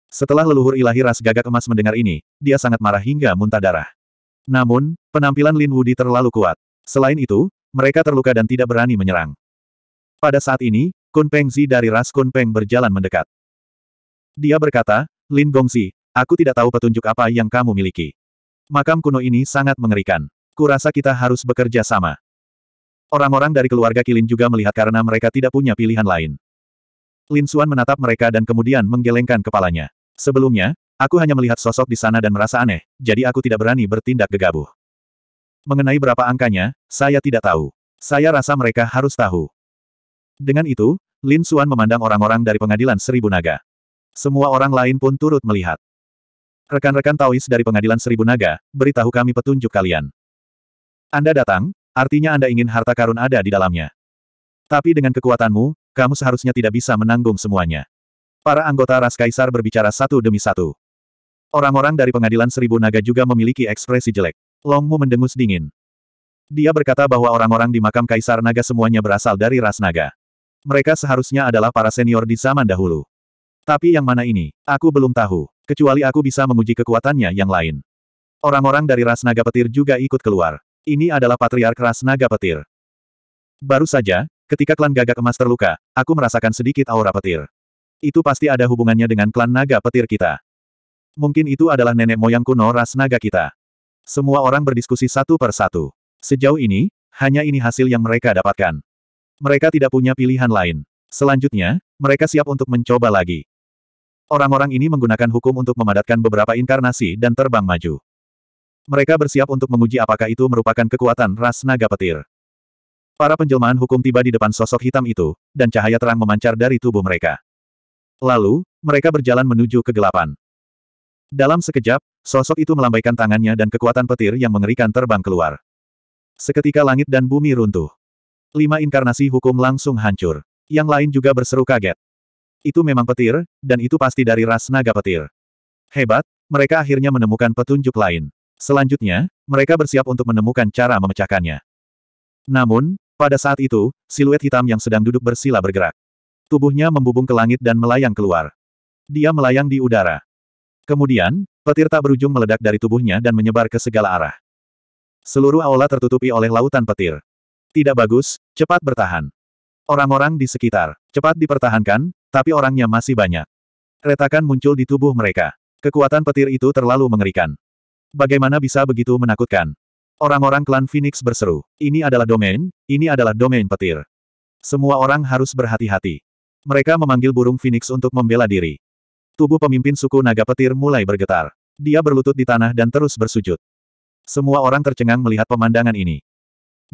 Setelah leluhur ilahi ras gagak emas mendengar ini, dia sangat marah hingga muntah darah. Namun, penampilan Lin Wudi terlalu kuat. Selain itu, mereka terluka dan tidak berani menyerang. Pada saat ini, Kun Peng Zi dari ras Kun Peng berjalan mendekat. Dia berkata, Lin Gongzi, aku tidak tahu petunjuk apa yang kamu miliki. Makam kuno ini sangat mengerikan kurasa kita harus bekerja sama. Orang-orang dari keluarga Kilin juga melihat karena mereka tidak punya pilihan lain. Lin Xuan menatap mereka dan kemudian menggelengkan kepalanya. Sebelumnya, aku hanya melihat sosok di sana dan merasa aneh, jadi aku tidak berani bertindak gegabah. Mengenai berapa angkanya, saya tidak tahu. Saya rasa mereka harus tahu. Dengan itu, Lin Xuan memandang orang-orang dari pengadilan Seribu Naga. Semua orang lain pun turut melihat. Rekan-rekan Taois dari pengadilan Seribu Naga, beritahu kami petunjuk kalian. Anda datang, artinya Anda ingin harta karun ada di dalamnya. Tapi dengan kekuatanmu, kamu seharusnya tidak bisa menanggung semuanya. Para anggota Ras Kaisar berbicara satu demi satu. Orang-orang dari pengadilan seribu naga juga memiliki ekspresi jelek. Longmu mendengus dingin. Dia berkata bahwa orang-orang di makam Kaisar Naga semuanya berasal dari ras naga. Mereka seharusnya adalah para senior di zaman dahulu. Tapi yang mana ini, aku belum tahu, kecuali aku bisa menguji kekuatannya yang lain. Orang-orang dari ras naga petir juga ikut keluar. Ini adalah Patriark Ras Naga Petir. Baru saja, ketika klan gagak emas terluka, aku merasakan sedikit aura petir. Itu pasti ada hubungannya dengan klan naga petir kita. Mungkin itu adalah nenek moyang kuno ras naga kita. Semua orang berdiskusi satu per satu. Sejauh ini, hanya ini hasil yang mereka dapatkan. Mereka tidak punya pilihan lain. Selanjutnya, mereka siap untuk mencoba lagi. Orang-orang ini menggunakan hukum untuk memadatkan beberapa inkarnasi dan terbang maju. Mereka bersiap untuk menguji apakah itu merupakan kekuatan ras naga petir. Para penjelmaan hukum tiba di depan sosok hitam itu, dan cahaya terang memancar dari tubuh mereka. Lalu, mereka berjalan menuju kegelapan. Dalam sekejap, sosok itu melambaikan tangannya dan kekuatan petir yang mengerikan terbang keluar. Seketika langit dan bumi runtuh. Lima inkarnasi hukum langsung hancur. Yang lain juga berseru kaget. Itu memang petir, dan itu pasti dari ras naga petir. Hebat, mereka akhirnya menemukan petunjuk lain. Selanjutnya, mereka bersiap untuk menemukan cara memecahkannya. Namun, pada saat itu, siluet hitam yang sedang duduk bersila bergerak. Tubuhnya membubung ke langit dan melayang keluar. Dia melayang di udara. Kemudian, petir tak berujung meledak dari tubuhnya dan menyebar ke segala arah. Seluruh aula tertutupi oleh lautan petir. Tidak bagus, cepat bertahan. Orang-orang di sekitar, cepat dipertahankan, tapi orangnya masih banyak. Retakan muncul di tubuh mereka. Kekuatan petir itu terlalu mengerikan. Bagaimana bisa begitu menakutkan? Orang-orang klan Phoenix berseru. Ini adalah domain, ini adalah domain petir. Semua orang harus berhati-hati. Mereka memanggil burung Phoenix untuk membela diri. Tubuh pemimpin suku naga petir mulai bergetar. Dia berlutut di tanah dan terus bersujud. Semua orang tercengang melihat pemandangan ini.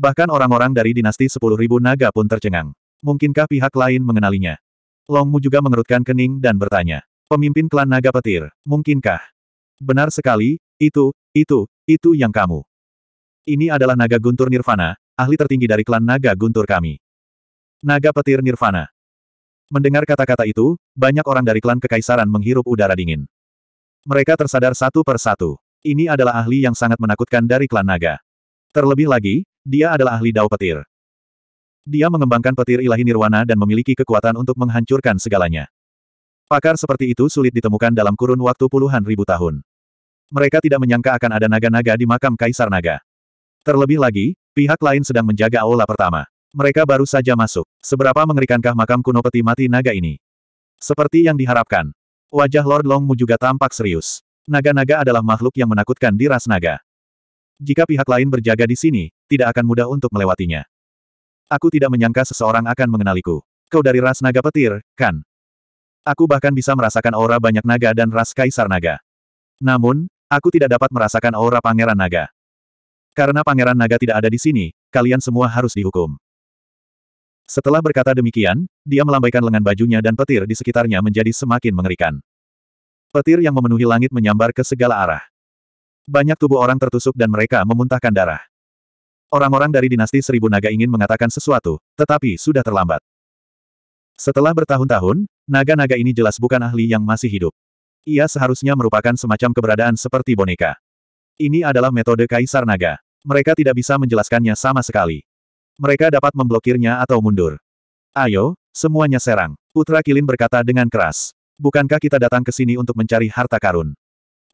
Bahkan orang-orang dari dinasti 10.000 naga pun tercengang. Mungkinkah pihak lain mengenalinya? Longmu juga mengerutkan kening dan bertanya. Pemimpin klan naga petir, mungkinkah? Benar sekali, itu, itu, itu yang kamu. Ini adalah naga guntur Nirvana, ahli tertinggi dari klan naga guntur kami. Naga petir Nirvana. Mendengar kata-kata itu, banyak orang dari klan kekaisaran menghirup udara dingin. Mereka tersadar satu per satu. Ini adalah ahli yang sangat menakutkan dari klan naga. Terlebih lagi, dia adalah ahli dao petir. Dia mengembangkan petir ilahi nirwana dan memiliki kekuatan untuk menghancurkan segalanya. Pakar seperti itu sulit ditemukan dalam kurun waktu puluhan ribu tahun. Mereka tidak menyangka akan ada naga-naga di makam Kaisar Naga. Terlebih lagi, pihak lain sedang menjaga aula pertama. Mereka baru saja masuk. Seberapa mengerikankah makam kuno peti mati naga ini? Seperti yang diharapkan. Wajah Lord Longmu juga tampak serius. Naga-naga adalah makhluk yang menakutkan di ras naga. Jika pihak lain berjaga di sini, tidak akan mudah untuk melewatinya. Aku tidak menyangka seseorang akan mengenaliku. Kau dari ras naga petir, kan? Aku bahkan bisa merasakan aura banyak naga dan ras kaisar naga. Namun, Aku tidak dapat merasakan aura Pangeran Naga. Karena Pangeran Naga tidak ada di sini, kalian semua harus dihukum. Setelah berkata demikian, dia melambaikan lengan bajunya dan petir di sekitarnya menjadi semakin mengerikan. Petir yang memenuhi langit menyambar ke segala arah. Banyak tubuh orang tertusuk dan mereka memuntahkan darah. Orang-orang dari dinasti Seribu Naga ingin mengatakan sesuatu, tetapi sudah terlambat. Setelah bertahun-tahun, naga-naga ini jelas bukan ahli yang masih hidup. Ia seharusnya merupakan semacam keberadaan seperti boneka. Ini adalah metode Kaisar Naga. Mereka tidak bisa menjelaskannya sama sekali. Mereka dapat memblokirnya atau mundur. Ayo, semuanya serang. Putra Kilin berkata dengan keras. Bukankah kita datang ke sini untuk mencari harta karun?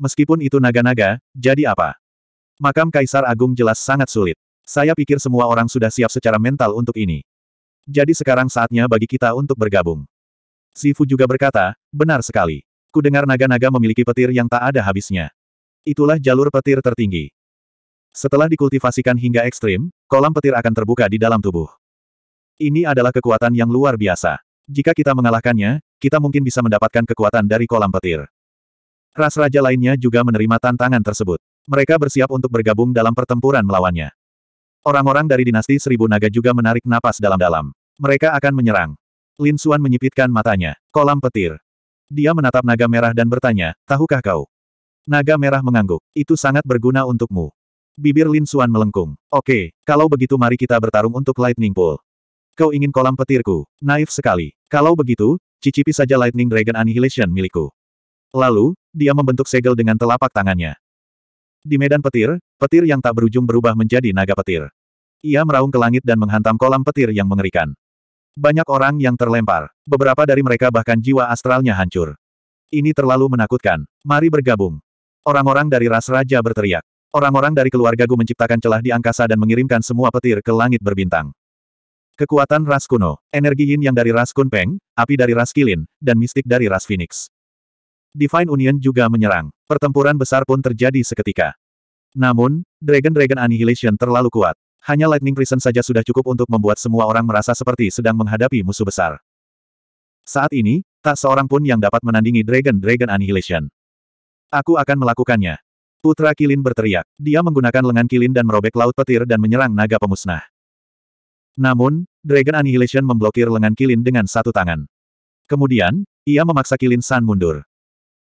Meskipun itu naga-naga, jadi apa? Makam Kaisar Agung jelas sangat sulit. Saya pikir semua orang sudah siap secara mental untuk ini. Jadi sekarang saatnya bagi kita untuk bergabung. Sifu juga berkata, benar sekali. Ku dengar naga-naga memiliki petir yang tak ada habisnya. Itulah jalur petir tertinggi. Setelah dikultivasikan hingga ekstrim, kolam petir akan terbuka di dalam tubuh. Ini adalah kekuatan yang luar biasa. Jika kita mengalahkannya, kita mungkin bisa mendapatkan kekuatan dari kolam petir. Ras raja lainnya juga menerima tantangan tersebut. Mereka bersiap untuk bergabung dalam pertempuran melawannya. Orang-orang dari dinasti Seribu Naga juga menarik napas dalam-dalam. Mereka akan menyerang. Lin Xuan menyipitkan matanya. Kolam petir. Dia menatap naga merah dan bertanya, tahukah kau? Naga merah mengangguk. Itu sangat berguna untukmu. Bibir Lin Xuan melengkung. Oke, kalau begitu mari kita bertarung untuk Lightning Pool. Kau ingin kolam petirku? Naif sekali. Kalau begitu, cicipi saja Lightning Dragon Annihilation milikku. Lalu, dia membentuk segel dengan telapak tangannya. Di medan petir, petir yang tak berujung berubah menjadi naga petir. Ia meraung ke langit dan menghantam kolam petir yang mengerikan. Banyak orang yang terlempar. Beberapa dari mereka bahkan jiwa astralnya hancur. Ini terlalu menakutkan. Mari bergabung. Orang-orang dari ras raja berteriak. Orang-orang dari keluarga Gu menciptakan celah di angkasa dan mengirimkan semua petir ke langit berbintang. Kekuatan ras kuno, energi yin yang dari ras Kunpeng, api dari ras Kilin, dan mistik dari ras Phoenix. Divine Union juga menyerang. Pertempuran besar pun terjadi seketika. Namun, Dragon Dragon Annihilation terlalu kuat. Hanya Lightning Prison saja sudah cukup untuk membuat semua orang merasa seperti sedang menghadapi musuh besar. Saat ini, tak seorang pun yang dapat menandingi Dragon Dragon Annihilation. Aku akan melakukannya. Putra Kilin berteriak. Dia menggunakan lengan Kilin dan merobek laut petir dan menyerang naga pemusnah. Namun, Dragon Annihilation memblokir lengan Kilin dengan satu tangan. Kemudian, ia memaksa Kilin San mundur.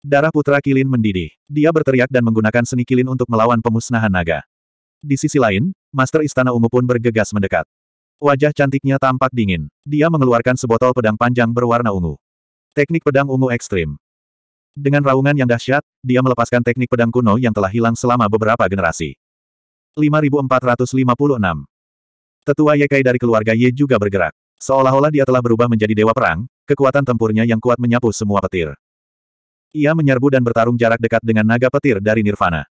Darah putra Kilin mendidih. Dia berteriak dan menggunakan seni Kilin untuk melawan pemusnahan naga. Di sisi lain, Master Istana Ungu pun bergegas mendekat. Wajah cantiknya tampak dingin. Dia mengeluarkan sebotol pedang panjang berwarna ungu. Teknik pedang ungu ekstrim. Dengan raungan yang dahsyat, dia melepaskan teknik pedang kuno yang telah hilang selama beberapa generasi. 5456 Tetua Yekai dari keluarga Ye juga bergerak. Seolah-olah dia telah berubah menjadi dewa perang, kekuatan tempurnya yang kuat menyapu semua petir. Ia menyerbu dan bertarung jarak dekat dengan naga petir dari Nirvana.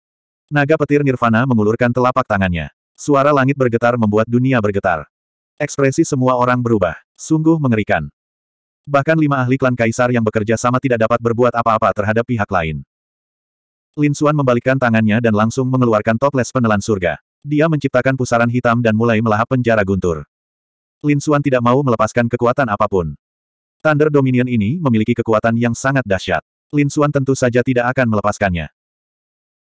Naga petir Nirvana mengulurkan telapak tangannya. Suara langit bergetar membuat dunia bergetar. Ekspresi semua orang berubah. Sungguh mengerikan. Bahkan lima ahli klan kaisar yang bekerja sama tidak dapat berbuat apa-apa terhadap pihak lain. Lin Xuan membalikkan tangannya dan langsung mengeluarkan toples penelan surga. Dia menciptakan pusaran hitam dan mulai melahap penjara guntur. Lin Xuan tidak mau melepaskan kekuatan apapun. Thunder Dominion ini memiliki kekuatan yang sangat dahsyat. Lin Xuan tentu saja tidak akan melepaskannya.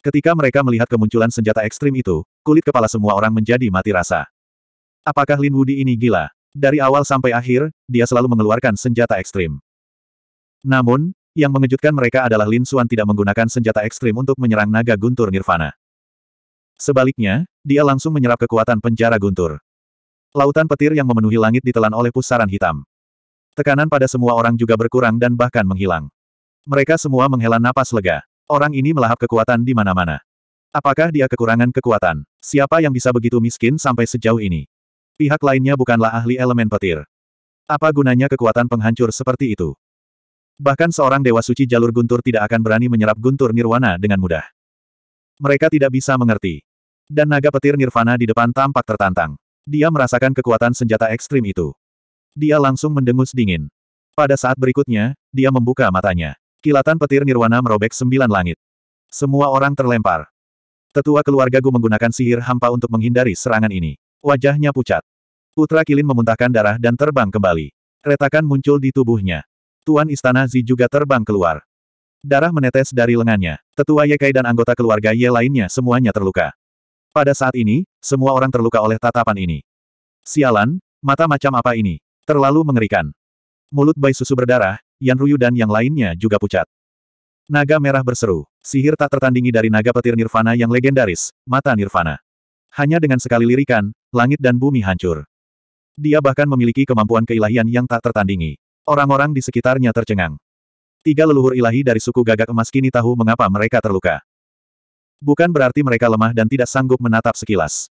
Ketika mereka melihat kemunculan senjata ekstrim itu, kulit kepala semua orang menjadi mati rasa. Apakah Lin Wudi ini gila? Dari awal sampai akhir, dia selalu mengeluarkan senjata ekstrim. Namun, yang mengejutkan mereka adalah Lin Xuan tidak menggunakan senjata ekstrim untuk menyerang naga guntur Nirvana. Sebaliknya, dia langsung menyerap kekuatan penjara guntur. Lautan petir yang memenuhi langit ditelan oleh pusaran hitam. Tekanan pada semua orang juga berkurang dan bahkan menghilang. Mereka semua menghela napas lega. Orang ini melahap kekuatan di mana-mana. Apakah dia kekurangan kekuatan? Siapa yang bisa begitu miskin sampai sejauh ini? Pihak lainnya bukanlah ahli elemen petir. Apa gunanya kekuatan penghancur seperti itu? Bahkan seorang dewa suci jalur guntur tidak akan berani menyerap guntur nirwana dengan mudah. Mereka tidak bisa mengerti. Dan naga petir nirvana di depan tampak tertantang. Dia merasakan kekuatan senjata ekstrim itu. Dia langsung mendengus dingin. Pada saat berikutnya, dia membuka matanya. Kilatan petir nirwana merobek sembilan langit. Semua orang terlempar. Tetua keluarga Gu menggunakan sihir hampa untuk menghindari serangan ini. Wajahnya pucat. Putra Kilin memuntahkan darah dan terbang kembali. Retakan muncul di tubuhnya. Tuan Istana Zi juga terbang keluar. Darah menetes dari lengannya. Tetua Ye Kai dan anggota keluarga Ye lainnya semuanya terluka. Pada saat ini, semua orang terluka oleh tatapan ini. Sialan, mata macam apa ini? Terlalu mengerikan. Mulut bayi Susu berdarah, Yan Ruyu dan yang lainnya juga pucat. Naga merah berseru. Sihir tak tertandingi dari naga petir nirvana yang legendaris, mata nirvana. Hanya dengan sekali lirikan, langit dan bumi hancur. Dia bahkan memiliki kemampuan keilahian yang tak tertandingi. Orang-orang di sekitarnya tercengang. Tiga leluhur ilahi dari suku gagak emas kini tahu mengapa mereka terluka. Bukan berarti mereka lemah dan tidak sanggup menatap sekilas.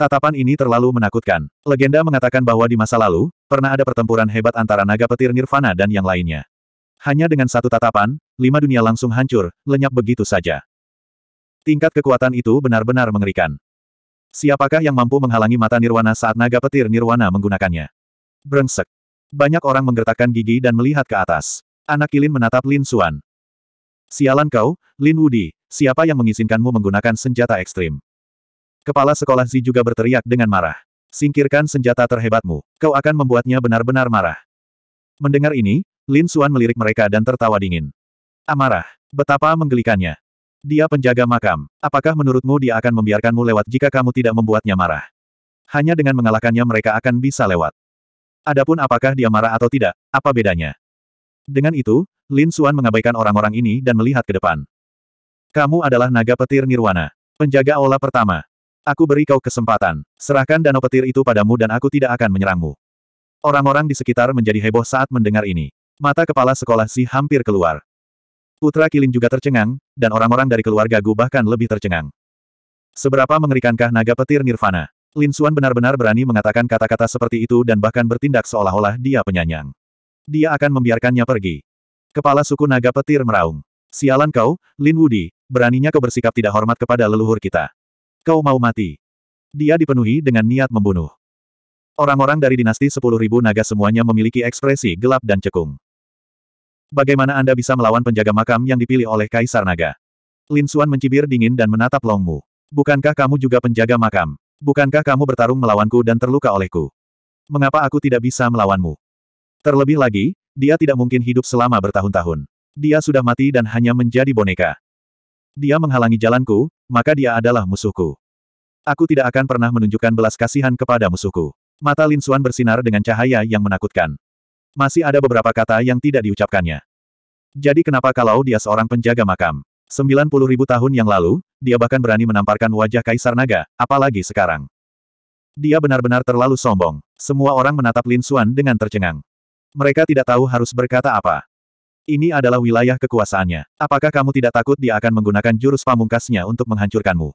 Tatapan ini terlalu menakutkan. Legenda mengatakan bahwa di masa lalu, pernah ada pertempuran hebat antara naga petir Nirvana dan yang lainnya. Hanya dengan satu tatapan, lima dunia langsung hancur, lenyap begitu saja. Tingkat kekuatan itu benar-benar mengerikan. Siapakah yang mampu menghalangi mata Nirwana saat naga petir Nirwana menggunakannya? Brengsek. Banyak orang menggertakkan gigi dan melihat ke atas. Anak Kilin menatap Lin Suan. Sialan kau, Lin Wudi, siapa yang mengizinkanmu menggunakan senjata ekstrim? Kepala sekolah Zi juga berteriak dengan marah. Singkirkan senjata terhebatmu, kau akan membuatnya benar-benar marah. Mendengar ini, Lin Suan melirik mereka dan tertawa dingin. Amarah. Betapa menggelikannya. Dia penjaga makam. Apakah menurutmu dia akan membiarkanmu lewat jika kamu tidak membuatnya marah? Hanya dengan mengalahkannya mereka akan bisa lewat. Adapun apakah dia marah atau tidak, apa bedanya? Dengan itu, Lin Suan mengabaikan orang-orang ini dan melihat ke depan. Kamu adalah naga petir Nirwana. Penjaga aula pertama. Aku beri kau kesempatan. Serahkan danau petir itu padamu dan aku tidak akan menyerangmu. Orang-orang di sekitar menjadi heboh saat mendengar ini. Mata kepala sekolah Si hampir keluar. Putra Kilin juga tercengang, dan orang-orang dari keluarga Gu bahkan lebih tercengang. Seberapa mengerikankah naga petir Nirvana? Lin Suan benar-benar berani mengatakan kata-kata seperti itu dan bahkan bertindak seolah-olah dia penyanyang. Dia akan membiarkannya pergi. Kepala suku naga petir meraung. Sialan kau, Lin Wudi, beraninya kau bersikap tidak hormat kepada leluhur kita. Kau mau mati. Dia dipenuhi dengan niat membunuh. Orang-orang dari dinasti 10.000 naga semuanya memiliki ekspresi gelap dan cekung. Bagaimana Anda bisa melawan penjaga makam yang dipilih oleh Kaisar Naga? Lin Xuan mencibir dingin dan menatap Longmu. Bukankah kamu juga penjaga makam? Bukankah kamu bertarung melawanku dan terluka olehku? Mengapa aku tidak bisa melawanmu? Terlebih lagi, dia tidak mungkin hidup selama bertahun-tahun. Dia sudah mati dan hanya menjadi boneka. Dia menghalangi jalanku, maka dia adalah musuhku. Aku tidak akan pernah menunjukkan belas kasihan kepada musuhku. Mata Lin Xuan bersinar dengan cahaya yang menakutkan. Masih ada beberapa kata yang tidak diucapkannya. Jadi kenapa kalau dia seorang penjaga makam? 90 ribu tahun yang lalu, dia bahkan berani menamparkan wajah Kaisar Naga, apalagi sekarang. Dia benar-benar terlalu sombong. Semua orang menatap Lin Xuan dengan tercengang. Mereka tidak tahu harus berkata apa. Ini adalah wilayah kekuasaannya. Apakah kamu tidak takut dia akan menggunakan jurus pamungkasnya untuk menghancurkanmu?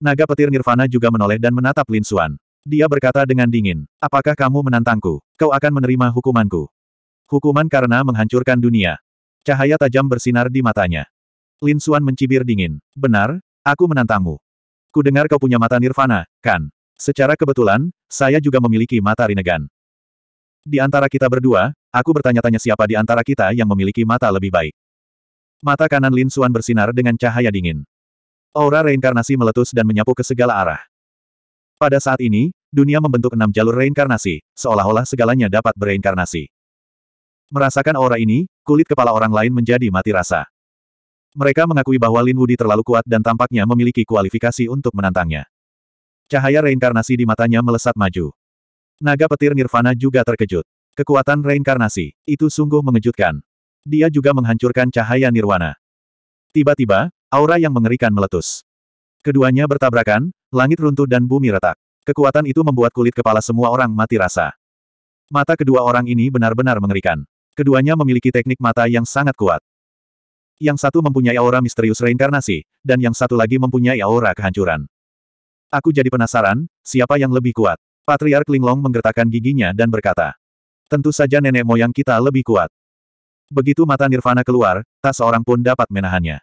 Naga petir Nirvana juga menoleh dan menatap Lin Xuan. Dia berkata dengan dingin, apakah kamu menantangku? Kau akan menerima hukumanku. Hukuman karena menghancurkan dunia. Cahaya tajam bersinar di matanya. Lin Xuan mencibir dingin. Benar, aku menantangmu. Ku dengar kau punya mata nirvana, kan? Secara kebetulan, saya juga memiliki mata rinegan. Di antara kita berdua, aku bertanya-tanya siapa di antara kita yang memiliki mata lebih baik. Mata kanan Lin Xuan bersinar dengan cahaya dingin. Aura reinkarnasi meletus dan menyapu ke segala arah. Pada saat ini, dunia membentuk enam jalur reinkarnasi, seolah-olah segalanya dapat bereinkarnasi. Merasakan aura ini, kulit kepala orang lain menjadi mati rasa. Mereka mengakui bahwa Lin Wudi terlalu kuat dan tampaknya memiliki kualifikasi untuk menantangnya. Cahaya reinkarnasi di matanya melesat maju. Naga petir Nirvana juga terkejut. Kekuatan reinkarnasi, itu sungguh mengejutkan. Dia juga menghancurkan cahaya nirwana. Tiba-tiba, aura yang mengerikan meletus. Keduanya bertabrakan, langit runtuh dan bumi retak. Kekuatan itu membuat kulit kepala semua orang mati rasa. Mata kedua orang ini benar-benar mengerikan. Keduanya memiliki teknik mata yang sangat kuat. Yang satu mempunyai aura misterius reinkarnasi, dan yang satu lagi mempunyai aura kehancuran. Aku jadi penasaran, siapa yang lebih kuat? Patriark Linglong menggertakkan giginya dan berkata. Tentu saja nenek moyang kita lebih kuat. Begitu mata Nirvana keluar, tak seorang pun dapat menahannya.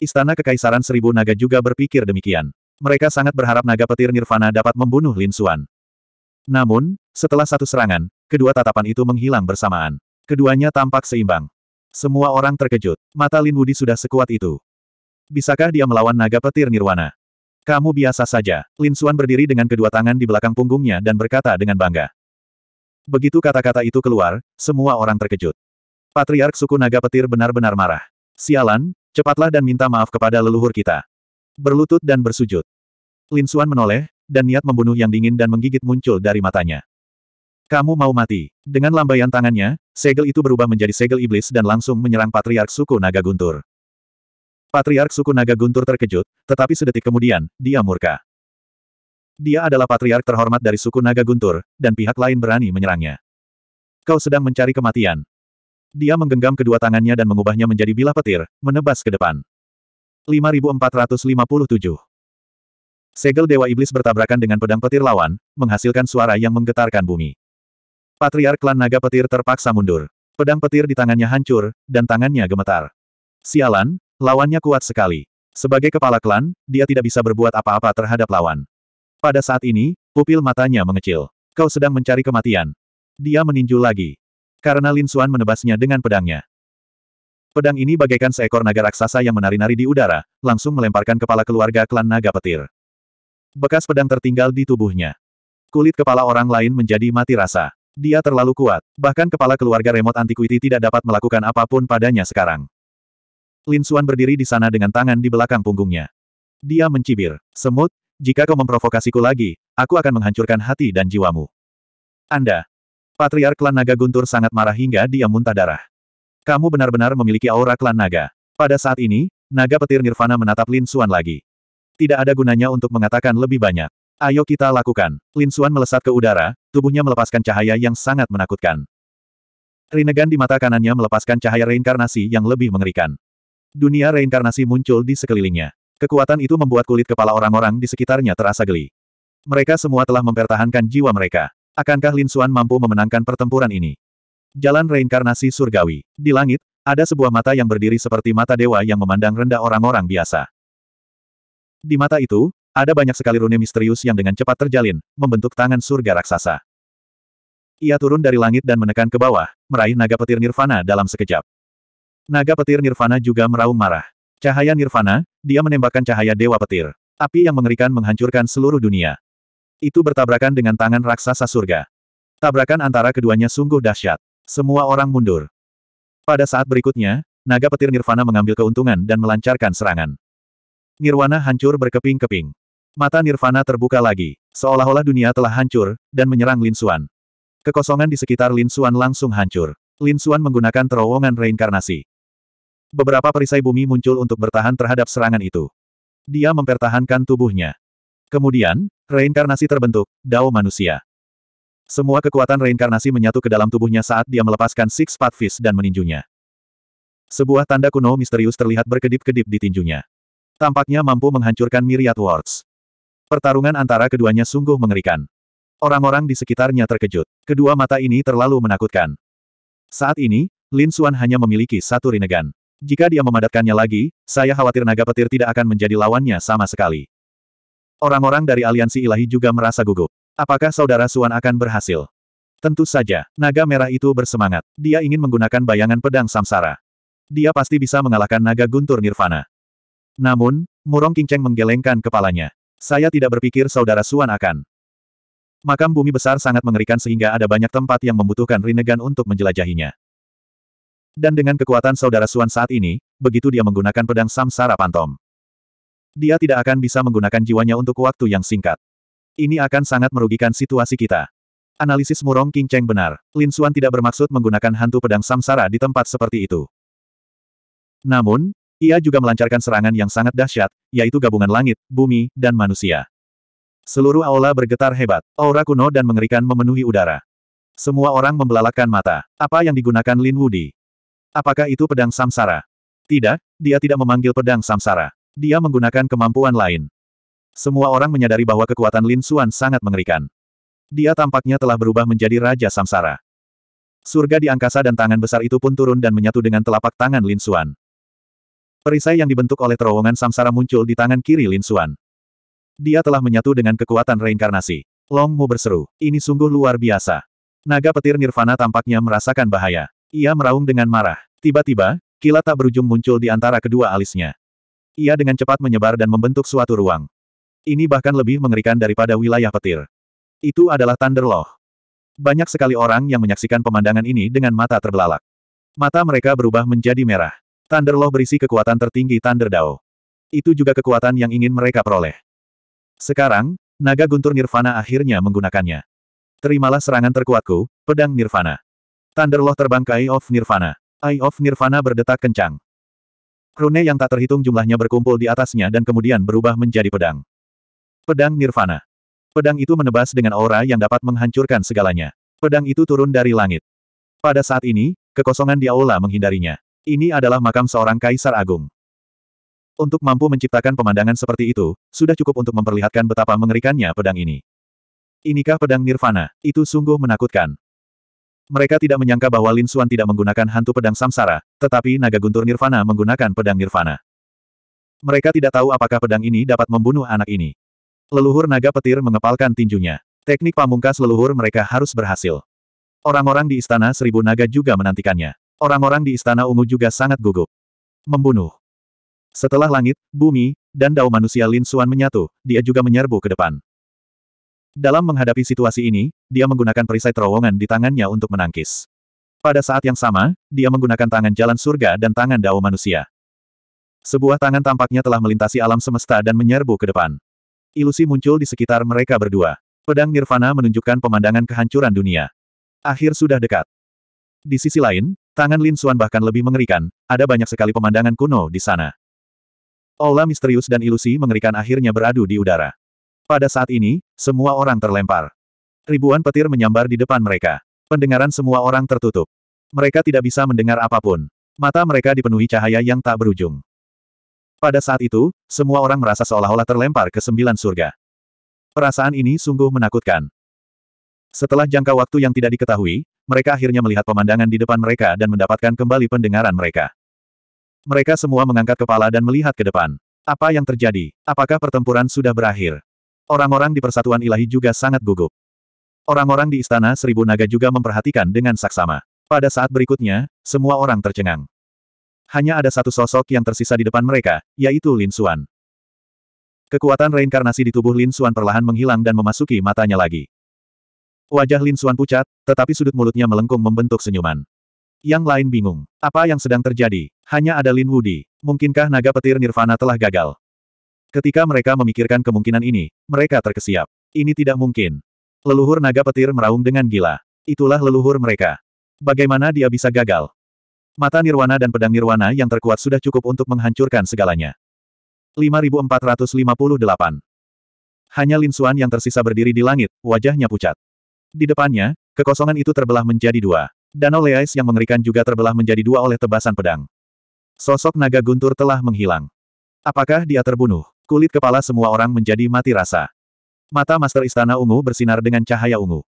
Istana Kekaisaran Seribu Naga juga berpikir demikian. Mereka sangat berharap naga petir Nirvana dapat membunuh Lin Xuan. Namun, setelah satu serangan, kedua tatapan itu menghilang bersamaan. Keduanya tampak seimbang. Semua orang terkejut. Mata Lin Wudi sudah sekuat itu. Bisakah dia melawan naga petir Nirwana? Kamu biasa saja. Lin Xuan berdiri dengan kedua tangan di belakang punggungnya dan berkata dengan bangga. Begitu kata-kata itu keluar, semua orang terkejut. Patriark suku naga petir benar-benar marah. Sialan, Cepatlah dan minta maaf kepada leluhur kita. Berlutut dan bersujud. Lin Xuan menoleh, dan niat membunuh yang dingin dan menggigit muncul dari matanya. Kamu mau mati. Dengan lambaian tangannya, segel itu berubah menjadi segel iblis dan langsung menyerang Patriark Suku Naga Guntur. Patriark Suku Naga Guntur terkejut, tetapi sedetik kemudian, dia murka. Dia adalah patriark terhormat dari Suku Naga Guntur, dan pihak lain berani menyerangnya. Kau sedang mencari kematian. Dia menggenggam kedua tangannya dan mengubahnya menjadi bilah petir, menebas ke depan. 5457 Segel Dewa Iblis bertabrakan dengan pedang petir lawan, menghasilkan suara yang menggetarkan bumi. Patriark klan naga petir terpaksa mundur. Pedang petir di tangannya hancur, dan tangannya gemetar. Sialan, lawannya kuat sekali. Sebagai kepala klan, dia tidak bisa berbuat apa-apa terhadap lawan. Pada saat ini, pupil matanya mengecil. Kau sedang mencari kematian. Dia meninju lagi karena Lin Xuan menebasnya dengan pedangnya. Pedang ini bagaikan seekor naga raksasa yang menari-nari di udara, langsung melemparkan kepala keluarga klan naga petir. Bekas pedang tertinggal di tubuhnya. Kulit kepala orang lain menjadi mati rasa. Dia terlalu kuat, bahkan kepala keluarga remote antiquity tidak dapat melakukan apapun padanya sekarang. Lin Xuan berdiri di sana dengan tangan di belakang punggungnya. Dia mencibir, semut, jika kau memprovokasiku lagi, aku akan menghancurkan hati dan jiwamu. Anda, Patriark klan naga Guntur sangat marah hingga dia muntah darah. Kamu benar-benar memiliki aura klan naga. Pada saat ini, naga petir Nirvana menatap Lin Suan lagi. Tidak ada gunanya untuk mengatakan lebih banyak. Ayo kita lakukan. Lin Suan melesat ke udara, tubuhnya melepaskan cahaya yang sangat menakutkan. Rinnegan di mata kanannya melepaskan cahaya reinkarnasi yang lebih mengerikan. Dunia reinkarnasi muncul di sekelilingnya. Kekuatan itu membuat kulit kepala orang-orang di sekitarnya terasa geli. Mereka semua telah mempertahankan jiwa mereka. Akankah Lin Xuan mampu memenangkan pertempuran ini? Jalan reinkarnasi surgawi. Di langit, ada sebuah mata yang berdiri seperti mata dewa yang memandang rendah orang-orang biasa. Di mata itu, ada banyak sekali rune misterius yang dengan cepat terjalin, membentuk tangan surga raksasa. Ia turun dari langit dan menekan ke bawah, meraih naga petir nirvana dalam sekejap. Naga petir nirvana juga meraung marah. Cahaya nirvana, dia menembakkan cahaya dewa petir. Api yang mengerikan menghancurkan seluruh dunia. Itu bertabrakan dengan tangan raksasa surga. Tabrakan antara keduanya sungguh dahsyat. Semua orang mundur. Pada saat berikutnya, naga petir Nirvana mengambil keuntungan dan melancarkan serangan. Nirwana hancur berkeping-keping. Mata Nirvana terbuka lagi, seolah-olah dunia telah hancur, dan menyerang Lin Xuan. Kekosongan di sekitar Lin Xuan langsung hancur. Lin Xuan menggunakan terowongan reinkarnasi. Beberapa perisai bumi muncul untuk bertahan terhadap serangan itu. Dia mempertahankan tubuhnya. Kemudian, Reinkarnasi terbentuk, Dao manusia. Semua kekuatan reinkarnasi menyatu ke dalam tubuhnya saat dia melepaskan Six Path Fist dan meninjunya. Sebuah tanda kuno misterius terlihat berkedip-kedip di tinjunya. Tampaknya mampu menghancurkan Myriad Wards. Pertarungan antara keduanya sungguh mengerikan. Orang-orang di sekitarnya terkejut. Kedua mata ini terlalu menakutkan. Saat ini, Lin Xuan hanya memiliki satu Rinnegan. Jika dia memadatkannya lagi, saya khawatir naga petir tidak akan menjadi lawannya sama sekali. Orang-orang dari aliansi ilahi juga merasa gugup. Apakah saudara Suan akan berhasil? Tentu saja, naga merah itu bersemangat. Dia ingin menggunakan bayangan pedang samsara. Dia pasti bisa mengalahkan naga guntur nirvana. Namun, Murong kinceng menggelengkan kepalanya. Saya tidak berpikir saudara Suan akan. Makam bumi besar sangat mengerikan sehingga ada banyak tempat yang membutuhkan Rinegan untuk menjelajahinya. Dan dengan kekuatan saudara Suan saat ini, begitu dia menggunakan pedang samsara pantom. Dia tidak akan bisa menggunakan jiwanya untuk waktu yang singkat. Ini akan sangat merugikan situasi kita. Analisis Murong King Cheng benar. Lin Xuan tidak bermaksud menggunakan hantu pedang samsara di tempat seperti itu. Namun, ia juga melancarkan serangan yang sangat dahsyat, yaitu gabungan langit, bumi, dan manusia. Seluruh aula bergetar hebat, aura kuno dan mengerikan memenuhi udara. Semua orang membelalakan mata. Apa yang digunakan Lin Wudi? Apakah itu pedang samsara? Tidak, dia tidak memanggil pedang samsara. Dia menggunakan kemampuan lain. Semua orang menyadari bahwa kekuatan Lin Xuan sangat mengerikan. Dia tampaknya telah berubah menjadi Raja Samsara. Surga di angkasa dan tangan besar itu pun turun dan menyatu dengan telapak tangan Lin Xuan. Perisai yang dibentuk oleh terowongan samsara muncul di tangan kiri Lin Xuan. Dia telah menyatu dengan kekuatan reinkarnasi. Long Mu berseru, ini sungguh luar biasa. Naga petir Nirvana tampaknya merasakan bahaya. Ia meraung dengan marah. Tiba-tiba, kilat tak berujung muncul di antara kedua alisnya. Ia dengan cepat menyebar dan membentuk suatu ruang. Ini bahkan lebih mengerikan daripada wilayah petir. Itu adalah Thunder Law. Banyak sekali orang yang menyaksikan pemandangan ini dengan mata terbelalak. Mata mereka berubah menjadi merah. Thunder Law berisi kekuatan tertinggi Thunder Dao. Itu juga kekuatan yang ingin mereka peroleh. Sekarang, naga guntur Nirvana akhirnya menggunakannya. Terimalah serangan terkuatku, pedang Nirvana. Thunder Law terbang ke Eye of Nirvana. Eye of Nirvana berdetak kencang. Rune yang tak terhitung jumlahnya berkumpul di atasnya dan kemudian berubah menjadi pedang. Pedang Nirvana. Pedang itu menebas dengan aura yang dapat menghancurkan segalanya. Pedang itu turun dari langit. Pada saat ini, kekosongan di aula menghindarinya. Ini adalah makam seorang kaisar agung. Untuk mampu menciptakan pemandangan seperti itu, sudah cukup untuk memperlihatkan betapa mengerikannya pedang ini. Inikah pedang Nirvana? Itu sungguh menakutkan. Mereka tidak menyangka bahwa Lin Xuan tidak menggunakan hantu pedang samsara, tetapi naga guntur nirvana menggunakan pedang nirvana. Mereka tidak tahu apakah pedang ini dapat membunuh anak ini. Leluhur naga petir mengepalkan tinjunya. Teknik pamungkas leluhur mereka harus berhasil. Orang-orang di istana seribu naga juga menantikannya. Orang-orang di istana ungu juga sangat gugup. Membunuh. Setelah langit, bumi, dan dao manusia Lin Xuan menyatu, dia juga menyerbu ke depan. Dalam menghadapi situasi ini, dia menggunakan perisai terowongan di tangannya untuk menangkis. Pada saat yang sama, dia menggunakan tangan jalan surga dan tangan dao manusia. Sebuah tangan tampaknya telah melintasi alam semesta dan menyerbu ke depan. Ilusi muncul di sekitar mereka berdua. Pedang Nirvana menunjukkan pemandangan kehancuran dunia. Akhir sudah dekat. Di sisi lain, tangan Lin Xuan bahkan lebih mengerikan, ada banyak sekali pemandangan kuno di sana. Aula misterius dan ilusi mengerikan akhirnya beradu di udara. Pada saat ini, semua orang terlempar. Ribuan petir menyambar di depan mereka. Pendengaran semua orang tertutup. Mereka tidak bisa mendengar apapun. Mata mereka dipenuhi cahaya yang tak berujung. Pada saat itu, semua orang merasa seolah-olah terlempar ke sembilan surga. Perasaan ini sungguh menakutkan. Setelah jangka waktu yang tidak diketahui, mereka akhirnya melihat pemandangan di depan mereka dan mendapatkan kembali pendengaran mereka. Mereka semua mengangkat kepala dan melihat ke depan. Apa yang terjadi? Apakah pertempuran sudah berakhir? Orang-orang di Persatuan Ilahi juga sangat gugup. Orang-orang di Istana Seribu Naga juga memperhatikan dengan saksama. Pada saat berikutnya, semua orang tercengang. Hanya ada satu sosok yang tersisa di depan mereka, yaitu Lin Xuan. Kekuatan reinkarnasi di tubuh Lin Xuan perlahan menghilang dan memasuki matanya lagi. Wajah Lin Xuan pucat, tetapi sudut mulutnya melengkung membentuk senyuman. Yang lain bingung. Apa yang sedang terjadi? Hanya ada Lin Wudi. Mungkinkah naga petir Nirvana telah gagal? Ketika mereka memikirkan kemungkinan ini, mereka terkesiap. Ini tidak mungkin. Leluhur naga petir meraung dengan gila. Itulah leluhur mereka. Bagaimana dia bisa gagal? Mata nirwana dan pedang nirwana yang terkuat sudah cukup untuk menghancurkan segalanya. 5458 Hanya Lin Xuan yang tersisa berdiri di langit, wajahnya pucat. Di depannya, kekosongan itu terbelah menjadi dua. Danau Leais yang mengerikan juga terbelah menjadi dua oleh tebasan pedang. Sosok naga guntur telah menghilang. Apakah dia terbunuh? Kulit kepala semua orang menjadi mati rasa. Mata Master Istana Ungu bersinar dengan cahaya ungu.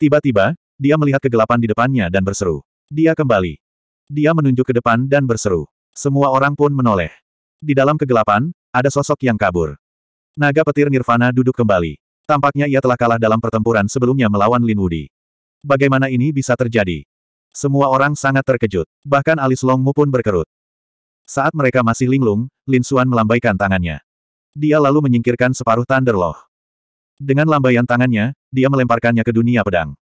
Tiba-tiba, dia melihat kegelapan di depannya dan berseru. Dia kembali. Dia menunjuk ke depan dan berseru. Semua orang pun menoleh. Di dalam kegelapan, ada sosok yang kabur. Naga petir Nirvana duduk kembali. Tampaknya ia telah kalah dalam pertempuran sebelumnya melawan Lin Wudi. Bagaimana ini bisa terjadi? Semua orang sangat terkejut. Bahkan alis Longmu pun berkerut. Saat mereka masih linglung, Lin Xuan melambaikan tangannya. Dia lalu menyingkirkan separuh Thunderloh. Dengan lambaian tangannya, dia melemparkannya ke dunia pedang.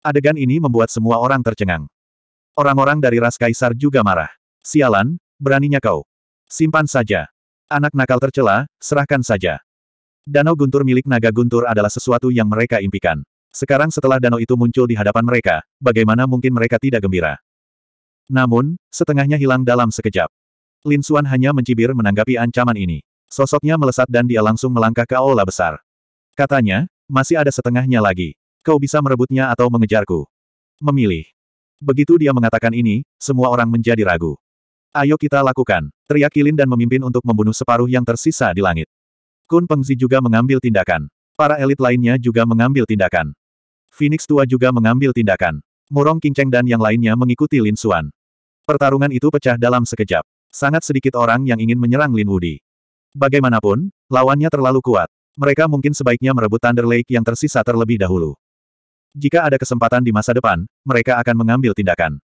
Adegan ini membuat semua orang tercengang. Orang-orang dari ras kaisar juga marah. Sialan, beraninya kau. Simpan saja. Anak nakal tercela, serahkan saja. Danau guntur milik naga guntur adalah sesuatu yang mereka impikan. Sekarang setelah danau itu muncul di hadapan mereka, bagaimana mungkin mereka tidak gembira? Namun, setengahnya hilang dalam sekejap. Lin Xuan hanya mencibir menanggapi ancaman ini. Sosoknya melesat dan dia langsung melangkah ke aula besar. Katanya, masih ada setengahnya lagi. Kau bisa merebutnya atau mengejarku. Memilih. Begitu dia mengatakan ini, semua orang menjadi ragu. Ayo kita lakukan. Teriak Kilin dan memimpin untuk membunuh separuh yang tersisa di langit. Kun Pengzi juga mengambil tindakan. Para elit lainnya juga mengambil tindakan. Phoenix tua juga mengambil tindakan. Murong Kinceng dan yang lainnya mengikuti Lin Xuan. Pertarungan itu pecah dalam sekejap. Sangat sedikit orang yang ingin menyerang Lin Wudi. Bagaimanapun, lawannya terlalu kuat. Mereka mungkin sebaiknya merebut Thunder Lake yang tersisa terlebih dahulu. Jika ada kesempatan di masa depan, mereka akan mengambil tindakan.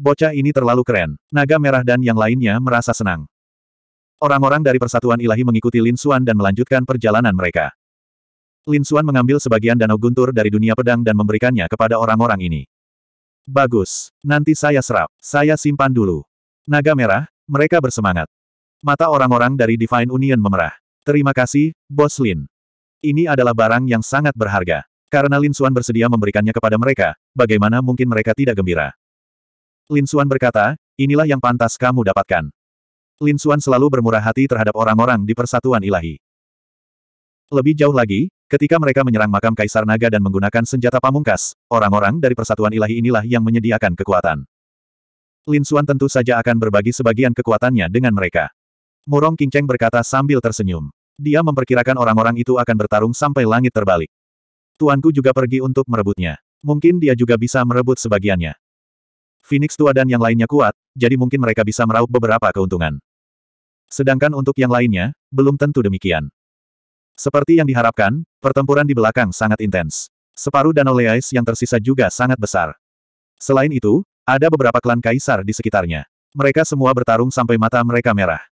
Bocah ini terlalu keren. Naga Merah dan yang lainnya merasa senang. Orang-orang dari Persatuan Ilahi mengikuti Lin Xuan dan melanjutkan perjalanan mereka. Lin Xuan mengambil sebagian danau guntur dari dunia pedang dan memberikannya kepada orang-orang ini. Bagus. Nanti saya serap. Saya simpan dulu. Naga Merah, mereka bersemangat. Mata orang-orang dari Divine Union memerah. Terima kasih, Bos Lin. Ini adalah barang yang sangat berharga. Karena Lin Xuan bersedia memberikannya kepada mereka, bagaimana mungkin mereka tidak gembira? Lin Xuan berkata, inilah yang pantas kamu dapatkan. Lin Xuan selalu bermurah hati terhadap orang-orang di persatuan ilahi. Lebih jauh lagi, ketika mereka menyerang makam Kaisar Naga dan menggunakan senjata pamungkas, orang-orang dari persatuan ilahi inilah yang menyediakan kekuatan. Lin Xuan tentu saja akan berbagi sebagian kekuatannya dengan mereka. Murong Kinceng berkata sambil tersenyum. Dia memperkirakan orang-orang itu akan bertarung sampai langit terbalik. Tuanku juga pergi untuk merebutnya. Mungkin dia juga bisa merebut sebagiannya. Phoenix tua dan yang lainnya kuat, jadi mungkin mereka bisa meraup beberapa keuntungan. Sedangkan untuk yang lainnya, belum tentu demikian. Seperti yang diharapkan, pertempuran di belakang sangat intens. Separuh Danau Leais yang tersisa juga sangat besar. Selain itu, ada beberapa klan kaisar di sekitarnya. Mereka semua bertarung sampai mata mereka merah.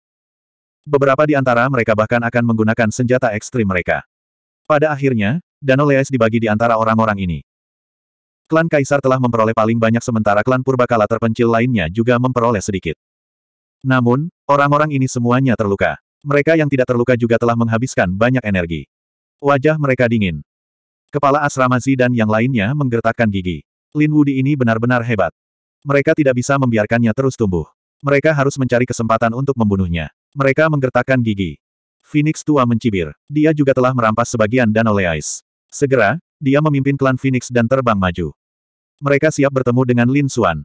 Beberapa di antara mereka bahkan akan menggunakan senjata ekstrim mereka. Pada akhirnya, Danau Leis dibagi di antara orang-orang ini. Klan Kaisar telah memperoleh paling banyak sementara klan Purbakala terpencil lainnya juga memperoleh sedikit. Namun, orang-orang ini semuanya terluka. Mereka yang tidak terluka juga telah menghabiskan banyak energi. Wajah mereka dingin. Kepala asrama dan yang lainnya menggertakkan gigi. Lin Wudi ini benar-benar hebat. Mereka tidak bisa membiarkannya terus tumbuh. Mereka harus mencari kesempatan untuk membunuhnya. Mereka menggertakkan gigi. Phoenix tua mencibir. Dia juga telah merampas sebagian dan oleh Ice. Segera, dia memimpin klan Phoenix dan terbang maju. Mereka siap bertemu dengan Lin Xuan.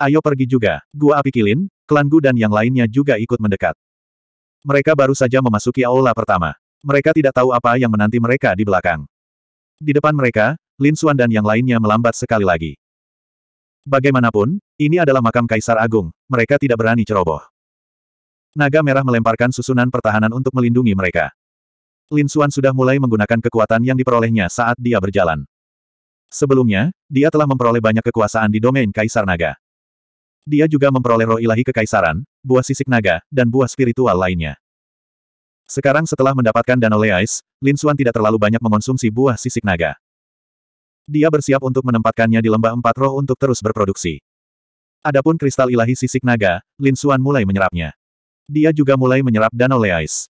Ayo pergi juga. Gua api kilin, klan Gu dan yang lainnya juga ikut mendekat. Mereka baru saja memasuki aula pertama. Mereka tidak tahu apa yang menanti mereka di belakang. Di depan mereka, Lin Xuan dan yang lainnya melambat sekali lagi. Bagaimanapun, ini adalah makam Kaisar Agung, mereka tidak berani ceroboh. Naga merah melemparkan susunan pertahanan untuk melindungi mereka. Lin Xuan sudah mulai menggunakan kekuatan yang diperolehnya saat dia berjalan. Sebelumnya, dia telah memperoleh banyak kekuasaan di domain Kaisar Naga. Dia juga memperoleh roh ilahi kekaisaran, buah sisik naga, dan buah spiritual lainnya. Sekarang setelah mendapatkan Dano Leais, Lin Xuan tidak terlalu banyak mengonsumsi buah sisik naga. Dia bersiap untuk menempatkannya di lembah empat roh untuk terus berproduksi. Adapun kristal ilahi sisik naga, Lin Xuan mulai menyerapnya. Dia juga mulai menyerap danau leais.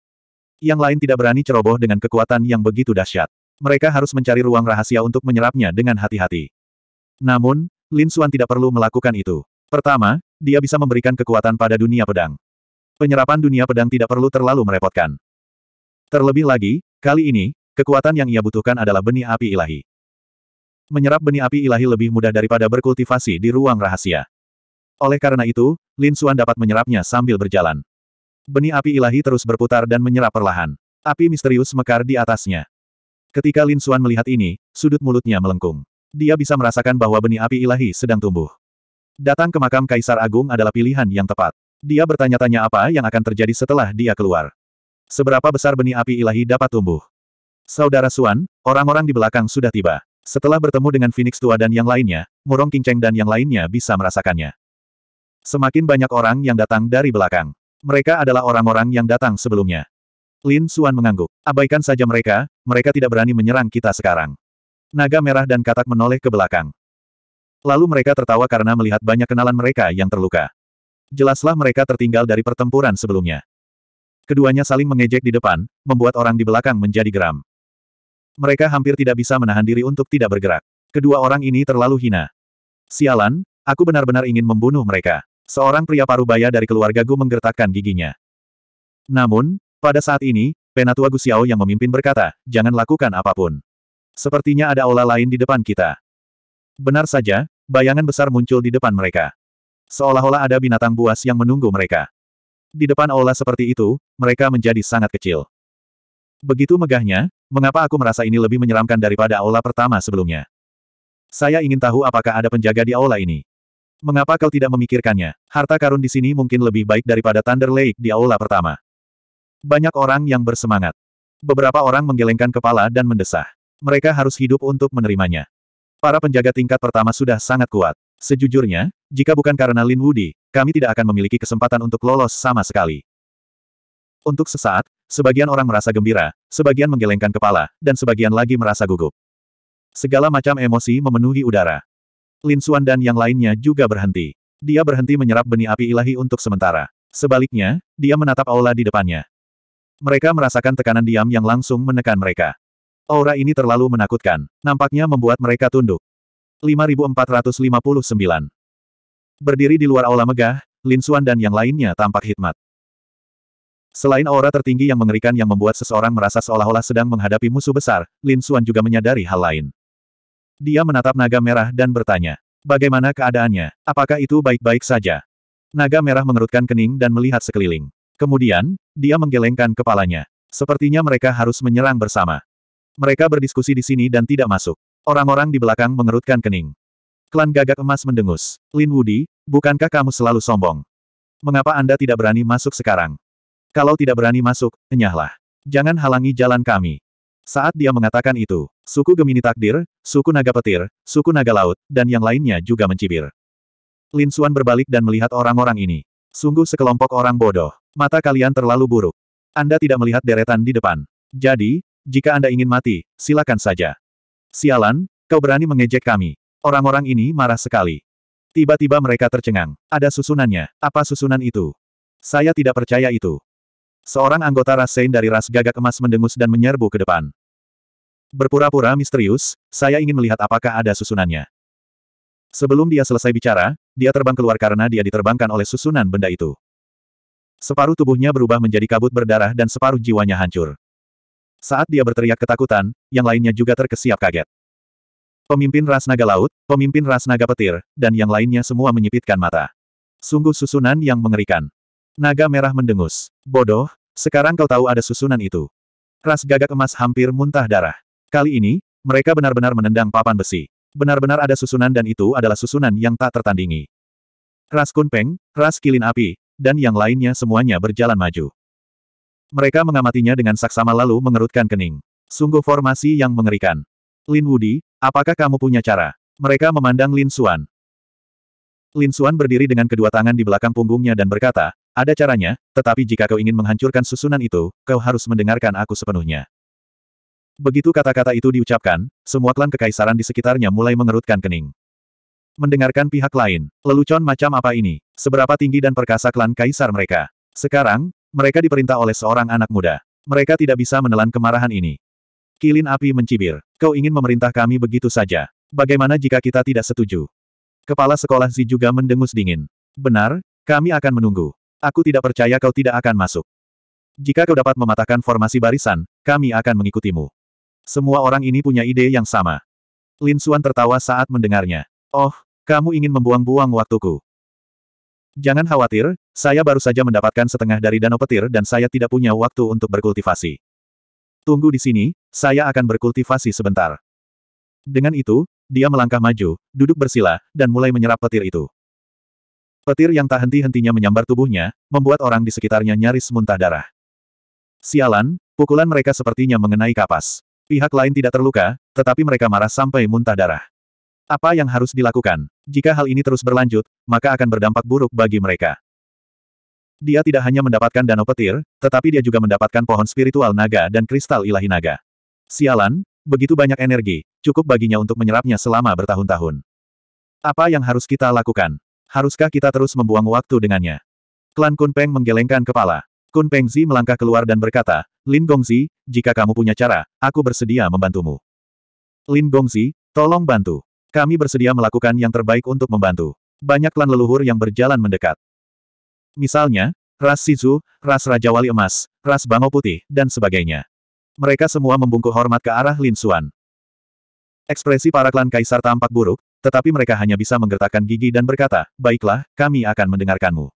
Yang lain tidak berani ceroboh dengan kekuatan yang begitu dahsyat. Mereka harus mencari ruang rahasia untuk menyerapnya dengan hati-hati. Namun, Lin Xuan tidak perlu melakukan itu. Pertama, dia bisa memberikan kekuatan pada dunia pedang. Penyerapan dunia pedang tidak perlu terlalu merepotkan. Terlebih lagi, kali ini, kekuatan yang ia butuhkan adalah benih api ilahi. Menyerap benih api ilahi lebih mudah daripada berkultivasi di ruang rahasia. Oleh karena itu, Lin Xuan dapat menyerapnya sambil berjalan benih api ilahi terus berputar dan menyerap perlahan. Api misterius mekar di atasnya. Ketika Lin Xuan melihat ini, sudut mulutnya melengkung. Dia bisa merasakan bahwa benih api ilahi sedang tumbuh. Datang ke makam Kaisar Agung adalah pilihan yang tepat. Dia bertanya-tanya apa yang akan terjadi setelah dia keluar. Seberapa besar benih api ilahi dapat tumbuh? Saudara Xuan, orang-orang di belakang sudah tiba. Setelah bertemu dengan Phoenix tua dan yang lainnya, Murong Kinceng dan yang lainnya bisa merasakannya. Semakin banyak orang yang datang dari belakang. Mereka adalah orang-orang yang datang sebelumnya. Lin Suan mengangguk. Abaikan saja mereka, mereka tidak berani menyerang kita sekarang. Naga merah dan katak menoleh ke belakang. Lalu mereka tertawa karena melihat banyak kenalan mereka yang terluka. Jelaslah mereka tertinggal dari pertempuran sebelumnya. Keduanya saling mengejek di depan, membuat orang di belakang menjadi geram. Mereka hampir tidak bisa menahan diri untuk tidak bergerak. Kedua orang ini terlalu hina. Sialan, aku benar-benar ingin membunuh mereka. Seorang pria parubaya dari keluarga Gu menggertakkan giginya. Namun, pada saat ini, Penatua Gu Xiao yang memimpin berkata, jangan lakukan apapun. Sepertinya ada aula lain di depan kita. Benar saja, bayangan besar muncul di depan mereka. Seolah-olah ada binatang buas yang menunggu mereka. Di depan aula seperti itu, mereka menjadi sangat kecil. Begitu megahnya, mengapa aku merasa ini lebih menyeramkan daripada aula pertama sebelumnya? Saya ingin tahu apakah ada penjaga di aula ini. Mengapa kau tidak memikirkannya? Harta karun di sini mungkin lebih baik daripada Thunder Lake di aula pertama. Banyak orang yang bersemangat. Beberapa orang menggelengkan kepala dan mendesah. Mereka harus hidup untuk menerimanya. Para penjaga tingkat pertama sudah sangat kuat. Sejujurnya, jika bukan karena Lin Wudi, kami tidak akan memiliki kesempatan untuk lolos sama sekali. Untuk sesaat, sebagian orang merasa gembira, sebagian menggelengkan kepala, dan sebagian lagi merasa gugup. Segala macam emosi memenuhi udara. Lin Xuan dan yang lainnya juga berhenti. Dia berhenti menyerap benih api ilahi untuk sementara. Sebaliknya, dia menatap aula di depannya. Mereka merasakan tekanan diam yang langsung menekan mereka. Aura ini terlalu menakutkan. Nampaknya membuat mereka tunduk. 5459 Berdiri di luar aula megah, Lin Xuan dan yang lainnya tampak hikmat. Selain aura tertinggi yang mengerikan yang membuat seseorang merasa seolah-olah sedang menghadapi musuh besar, Lin Xuan juga menyadari hal lain. Dia menatap naga merah dan bertanya. Bagaimana keadaannya? Apakah itu baik-baik saja? Naga merah mengerutkan kening dan melihat sekeliling. Kemudian, dia menggelengkan kepalanya. Sepertinya mereka harus menyerang bersama. Mereka berdiskusi di sini dan tidak masuk. Orang-orang di belakang mengerutkan kening. Klan gagak emas mendengus. Lin Wudi, bukankah kamu selalu sombong? Mengapa Anda tidak berani masuk sekarang? Kalau tidak berani masuk, enyahlah. Jangan halangi jalan kami. Saat dia mengatakan itu, Suku Gemini Takdir, suku Naga Petir, suku Naga Laut, dan yang lainnya juga mencibir. Lin Suan berbalik dan melihat orang-orang ini. Sungguh sekelompok orang bodoh. Mata kalian terlalu buruk. Anda tidak melihat deretan di depan. Jadi, jika Anda ingin mati, silakan saja. Sialan, kau berani mengejek kami. Orang-orang ini marah sekali. Tiba-tiba mereka tercengang. Ada susunannya. Apa susunan itu? Saya tidak percaya itu. Seorang anggota ras Sein dari ras gagak emas mendengus dan menyerbu ke depan. Berpura-pura misterius, saya ingin melihat apakah ada susunannya. Sebelum dia selesai bicara, dia terbang keluar karena dia diterbangkan oleh susunan benda itu. Separuh tubuhnya berubah menjadi kabut berdarah dan separuh jiwanya hancur. Saat dia berteriak ketakutan, yang lainnya juga terkesiap kaget. Pemimpin ras naga laut, pemimpin ras naga petir, dan yang lainnya semua menyipitkan mata. Sungguh susunan yang mengerikan. Naga merah mendengus. Bodoh, sekarang kau tahu ada susunan itu. Ras gagak emas hampir muntah darah. Kali ini, mereka benar-benar menendang papan besi. Benar-benar ada susunan dan itu adalah susunan yang tak tertandingi. Ras Kunpeng, Ras Kilin Api, dan yang lainnya semuanya berjalan maju. Mereka mengamatinya dengan saksama lalu mengerutkan kening. Sungguh formasi yang mengerikan. Lin Wudi, apakah kamu punya cara? Mereka memandang Lin Xuan. Lin Xuan berdiri dengan kedua tangan di belakang punggungnya dan berkata, ada caranya, tetapi jika kau ingin menghancurkan susunan itu, kau harus mendengarkan aku sepenuhnya. Begitu kata-kata itu diucapkan, semua klan kekaisaran di sekitarnya mulai mengerutkan kening. Mendengarkan pihak lain, lelucon macam apa ini, seberapa tinggi dan perkasa klan kaisar mereka. Sekarang, mereka diperintah oleh seorang anak muda. Mereka tidak bisa menelan kemarahan ini. Kilin api mencibir. Kau ingin memerintah kami begitu saja. Bagaimana jika kita tidak setuju? Kepala sekolah Zi juga mendengus dingin. Benar, kami akan menunggu. Aku tidak percaya kau tidak akan masuk. Jika kau dapat mematahkan formasi barisan, kami akan mengikutimu. Semua orang ini punya ide yang sama. Lin Xuan tertawa saat mendengarnya. Oh, kamu ingin membuang-buang waktuku. Jangan khawatir, saya baru saja mendapatkan setengah dari danau petir dan saya tidak punya waktu untuk berkultivasi. Tunggu di sini, saya akan berkultivasi sebentar. Dengan itu, dia melangkah maju, duduk bersila, dan mulai menyerap petir itu. Petir yang tak henti-hentinya menyambar tubuhnya, membuat orang di sekitarnya nyaris muntah darah. Sialan, pukulan mereka sepertinya mengenai kapas. Pihak lain tidak terluka, tetapi mereka marah sampai muntah darah. Apa yang harus dilakukan? Jika hal ini terus berlanjut, maka akan berdampak buruk bagi mereka. Dia tidak hanya mendapatkan danau petir, tetapi dia juga mendapatkan pohon spiritual naga dan kristal ilahi naga. Sialan, begitu banyak energi, cukup baginya untuk menyerapnya selama bertahun-tahun. Apa yang harus kita lakukan? Haruskah kita terus membuang waktu dengannya? Klan Kunpeng menggelengkan kepala. Kun Pengzi melangkah keluar dan berkata, Lin Gongzi, jika kamu punya cara, aku bersedia membantumu. Lin Gongzi, tolong bantu. Kami bersedia melakukan yang terbaik untuk membantu. Banyak klan leluhur yang berjalan mendekat. Misalnya, ras Sizu, ras Raja Wali Emas, ras Bango Putih, dan sebagainya. Mereka semua membungkuk hormat ke arah Lin Xuan. Ekspresi para klan kaisar tampak buruk, tetapi mereka hanya bisa menggertakkan gigi dan berkata, baiklah, kami akan mendengarkanmu.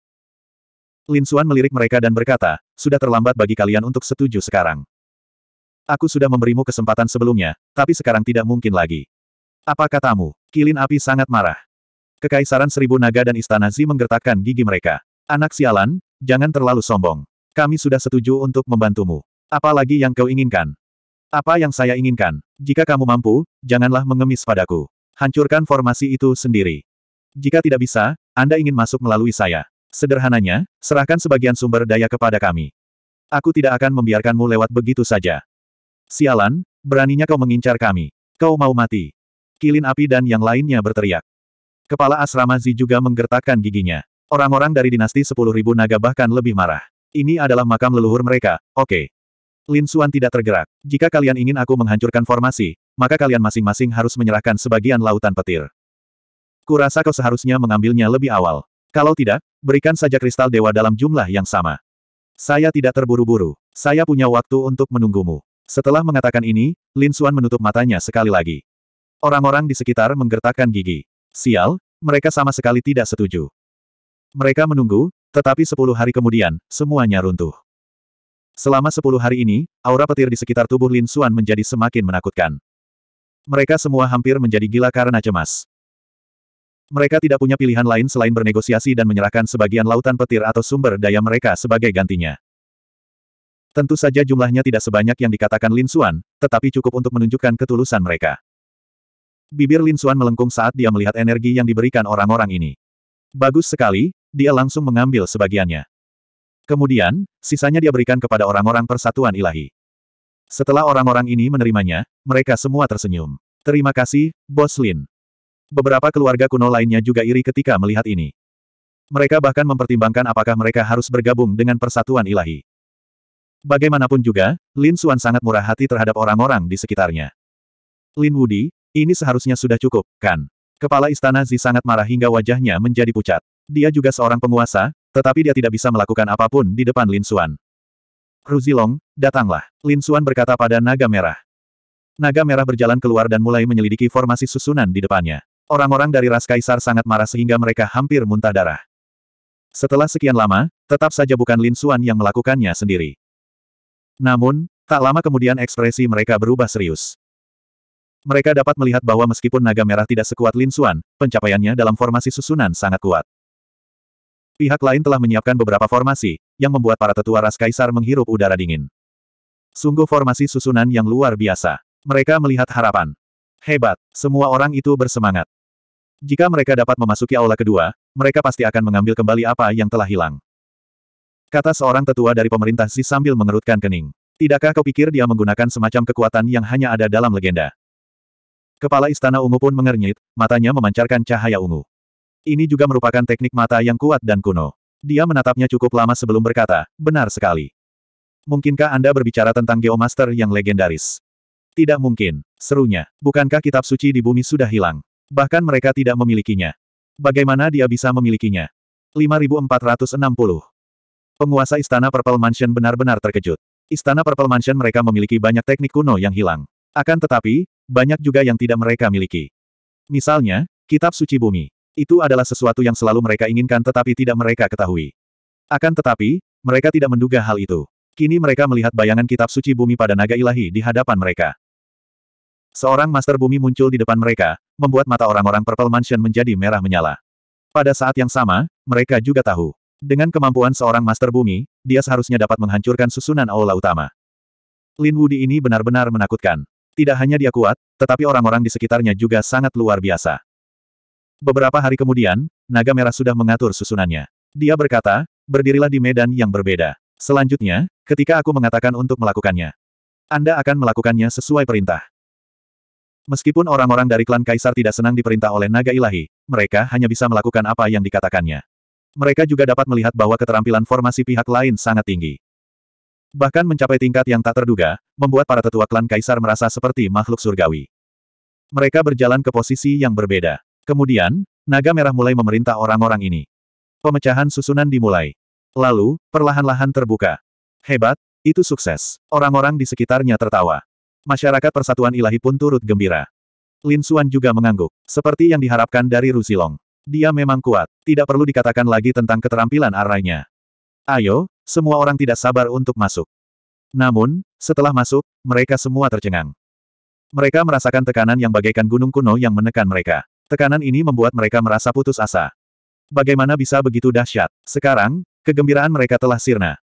Lin Suan melirik mereka dan berkata, sudah terlambat bagi kalian untuk setuju sekarang. Aku sudah memberimu kesempatan sebelumnya, tapi sekarang tidak mungkin lagi. Apa katamu? Kilin api sangat marah. Kekaisaran seribu naga dan istana Zi menggertakkan gigi mereka. Anak sialan, jangan terlalu sombong. Kami sudah setuju untuk membantumu. Apa lagi yang kau inginkan? Apa yang saya inginkan? Jika kamu mampu, janganlah mengemis padaku. Hancurkan formasi itu sendiri. Jika tidak bisa, Anda ingin masuk melalui saya. Sederhananya, serahkan sebagian sumber daya kepada kami. Aku tidak akan membiarkanmu lewat begitu saja. Sialan, beraninya kau mengincar kami. Kau mau mati. Kilin api dan yang lainnya berteriak. Kepala asrama Zi juga menggertakkan giginya. Orang-orang dari dinasti 10.000 naga bahkan lebih marah. Ini adalah makam leluhur mereka, oke. Okay. Lin Xuan tidak tergerak. Jika kalian ingin aku menghancurkan formasi, maka kalian masing-masing harus menyerahkan sebagian lautan petir. Kurasa kau seharusnya mengambilnya lebih awal. Kalau tidak, berikan saja kristal dewa dalam jumlah yang sama. Saya tidak terburu-buru. Saya punya waktu untuk menunggumu. Setelah mengatakan ini, Lin Xuan menutup matanya sekali lagi. Orang-orang di sekitar menggertakkan gigi. Sial, mereka sama sekali tidak setuju. Mereka menunggu, tetapi sepuluh hari kemudian, semuanya runtuh. Selama sepuluh hari ini, aura petir di sekitar tubuh Lin Xuan menjadi semakin menakutkan. Mereka semua hampir menjadi gila karena cemas. Mereka tidak punya pilihan lain selain bernegosiasi dan menyerahkan sebagian lautan petir atau sumber daya mereka sebagai gantinya. Tentu saja jumlahnya tidak sebanyak yang dikatakan Lin Xuan, tetapi cukup untuk menunjukkan ketulusan mereka. Bibir Lin Xuan melengkung saat dia melihat energi yang diberikan orang-orang ini. Bagus sekali, dia langsung mengambil sebagiannya. Kemudian, sisanya dia berikan kepada orang-orang persatuan ilahi. Setelah orang-orang ini menerimanya, mereka semua tersenyum. Terima kasih, Bos Lin. Beberapa keluarga kuno lainnya juga iri ketika melihat ini. Mereka bahkan mempertimbangkan apakah mereka harus bergabung dengan persatuan ilahi. Bagaimanapun juga, Lin Xuan sangat murah hati terhadap orang-orang di sekitarnya. Lin Wudi, ini seharusnya sudah cukup, kan? Kepala Istana Zi sangat marah hingga wajahnya menjadi pucat. Dia juga seorang penguasa, tetapi dia tidak bisa melakukan apapun di depan Lin Xuan. Ruzilong, datanglah. Lin Xuan berkata pada Naga Merah. Naga Merah berjalan keluar dan mulai menyelidiki formasi susunan di depannya. Orang-orang dari ras kaisar sangat marah sehingga mereka hampir muntah darah. Setelah sekian lama, tetap saja bukan Lin Suan yang melakukannya sendiri. Namun, tak lama kemudian ekspresi mereka berubah serius. Mereka dapat melihat bahwa meskipun naga merah tidak sekuat Lin Suan, pencapaiannya dalam formasi susunan sangat kuat. Pihak lain telah menyiapkan beberapa formasi, yang membuat para tetua ras kaisar menghirup udara dingin. Sungguh formasi susunan yang luar biasa. Mereka melihat harapan. Hebat, semua orang itu bersemangat. Jika mereka dapat memasuki aula kedua, mereka pasti akan mengambil kembali apa yang telah hilang. Kata seorang tetua dari pemerintah Xi sambil mengerutkan kening. Tidakkah kau pikir dia menggunakan semacam kekuatan yang hanya ada dalam legenda? Kepala Istana Ungu pun mengernyit, matanya memancarkan cahaya ungu. Ini juga merupakan teknik mata yang kuat dan kuno. Dia menatapnya cukup lama sebelum berkata, benar sekali. Mungkinkah Anda berbicara tentang Geomaster yang legendaris? Tidak mungkin, serunya. Bukankah kitab suci di bumi sudah hilang? Bahkan mereka tidak memilikinya. Bagaimana dia bisa memilikinya? 5460. Penguasa Istana Purple Mansion benar-benar terkejut. Istana Purple Mansion mereka memiliki banyak teknik kuno yang hilang. Akan tetapi, banyak juga yang tidak mereka miliki. Misalnya, Kitab Suci Bumi. Itu adalah sesuatu yang selalu mereka inginkan tetapi tidak mereka ketahui. Akan tetapi, mereka tidak menduga hal itu. Kini mereka melihat bayangan kitab suci bumi pada naga ilahi di hadapan mereka. Seorang Master Bumi muncul di depan mereka, membuat mata orang-orang Purple Mansion menjadi merah menyala. Pada saat yang sama, mereka juga tahu. Dengan kemampuan seorang Master Bumi, dia seharusnya dapat menghancurkan susunan aula utama. Lin Wudi ini benar-benar menakutkan. Tidak hanya dia kuat, tetapi orang-orang di sekitarnya juga sangat luar biasa. Beberapa hari kemudian, naga merah sudah mengatur susunannya. Dia berkata, berdirilah di medan yang berbeda. Selanjutnya, ketika aku mengatakan untuk melakukannya, Anda akan melakukannya sesuai perintah. Meskipun orang-orang dari klan Kaisar tidak senang diperintah oleh naga ilahi, mereka hanya bisa melakukan apa yang dikatakannya. Mereka juga dapat melihat bahwa keterampilan formasi pihak lain sangat tinggi. Bahkan mencapai tingkat yang tak terduga, membuat para tetua klan Kaisar merasa seperti makhluk surgawi. Mereka berjalan ke posisi yang berbeda. Kemudian, naga merah mulai memerintah orang-orang ini. Pemecahan susunan dimulai. Lalu, perlahan-lahan terbuka. Hebat, itu sukses. Orang-orang di sekitarnya tertawa. Masyarakat persatuan ilahi pun turut gembira. Lin Suan juga mengangguk, seperti yang diharapkan dari Rusilong. Dia memang kuat, tidak perlu dikatakan lagi tentang keterampilan arahnya. Ayo, semua orang tidak sabar untuk masuk. Namun, setelah masuk, mereka semua tercengang. Mereka merasakan tekanan yang bagaikan gunung kuno yang menekan mereka. Tekanan ini membuat mereka merasa putus asa. Bagaimana bisa begitu dahsyat? Sekarang, kegembiraan mereka telah sirna.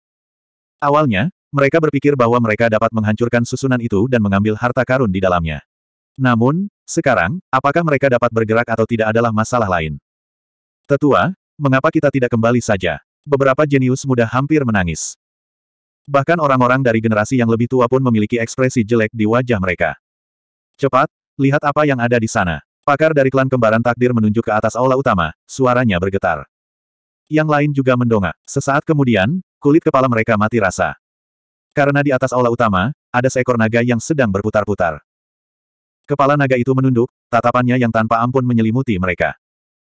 Awalnya, mereka berpikir bahwa mereka dapat menghancurkan susunan itu dan mengambil harta karun di dalamnya. Namun, sekarang, apakah mereka dapat bergerak atau tidak adalah masalah lain. Tetua, mengapa kita tidak kembali saja? Beberapa jenius muda hampir menangis. Bahkan orang-orang dari generasi yang lebih tua pun memiliki ekspresi jelek di wajah mereka. Cepat, lihat apa yang ada di sana. Pakar dari klan kembaran takdir menunjuk ke atas aula utama, suaranya bergetar. Yang lain juga mendongak. Sesaat kemudian, kulit kepala mereka mati rasa. Karena di atas aula utama, ada seekor naga yang sedang berputar-putar. Kepala naga itu menunduk, tatapannya yang tanpa ampun menyelimuti mereka.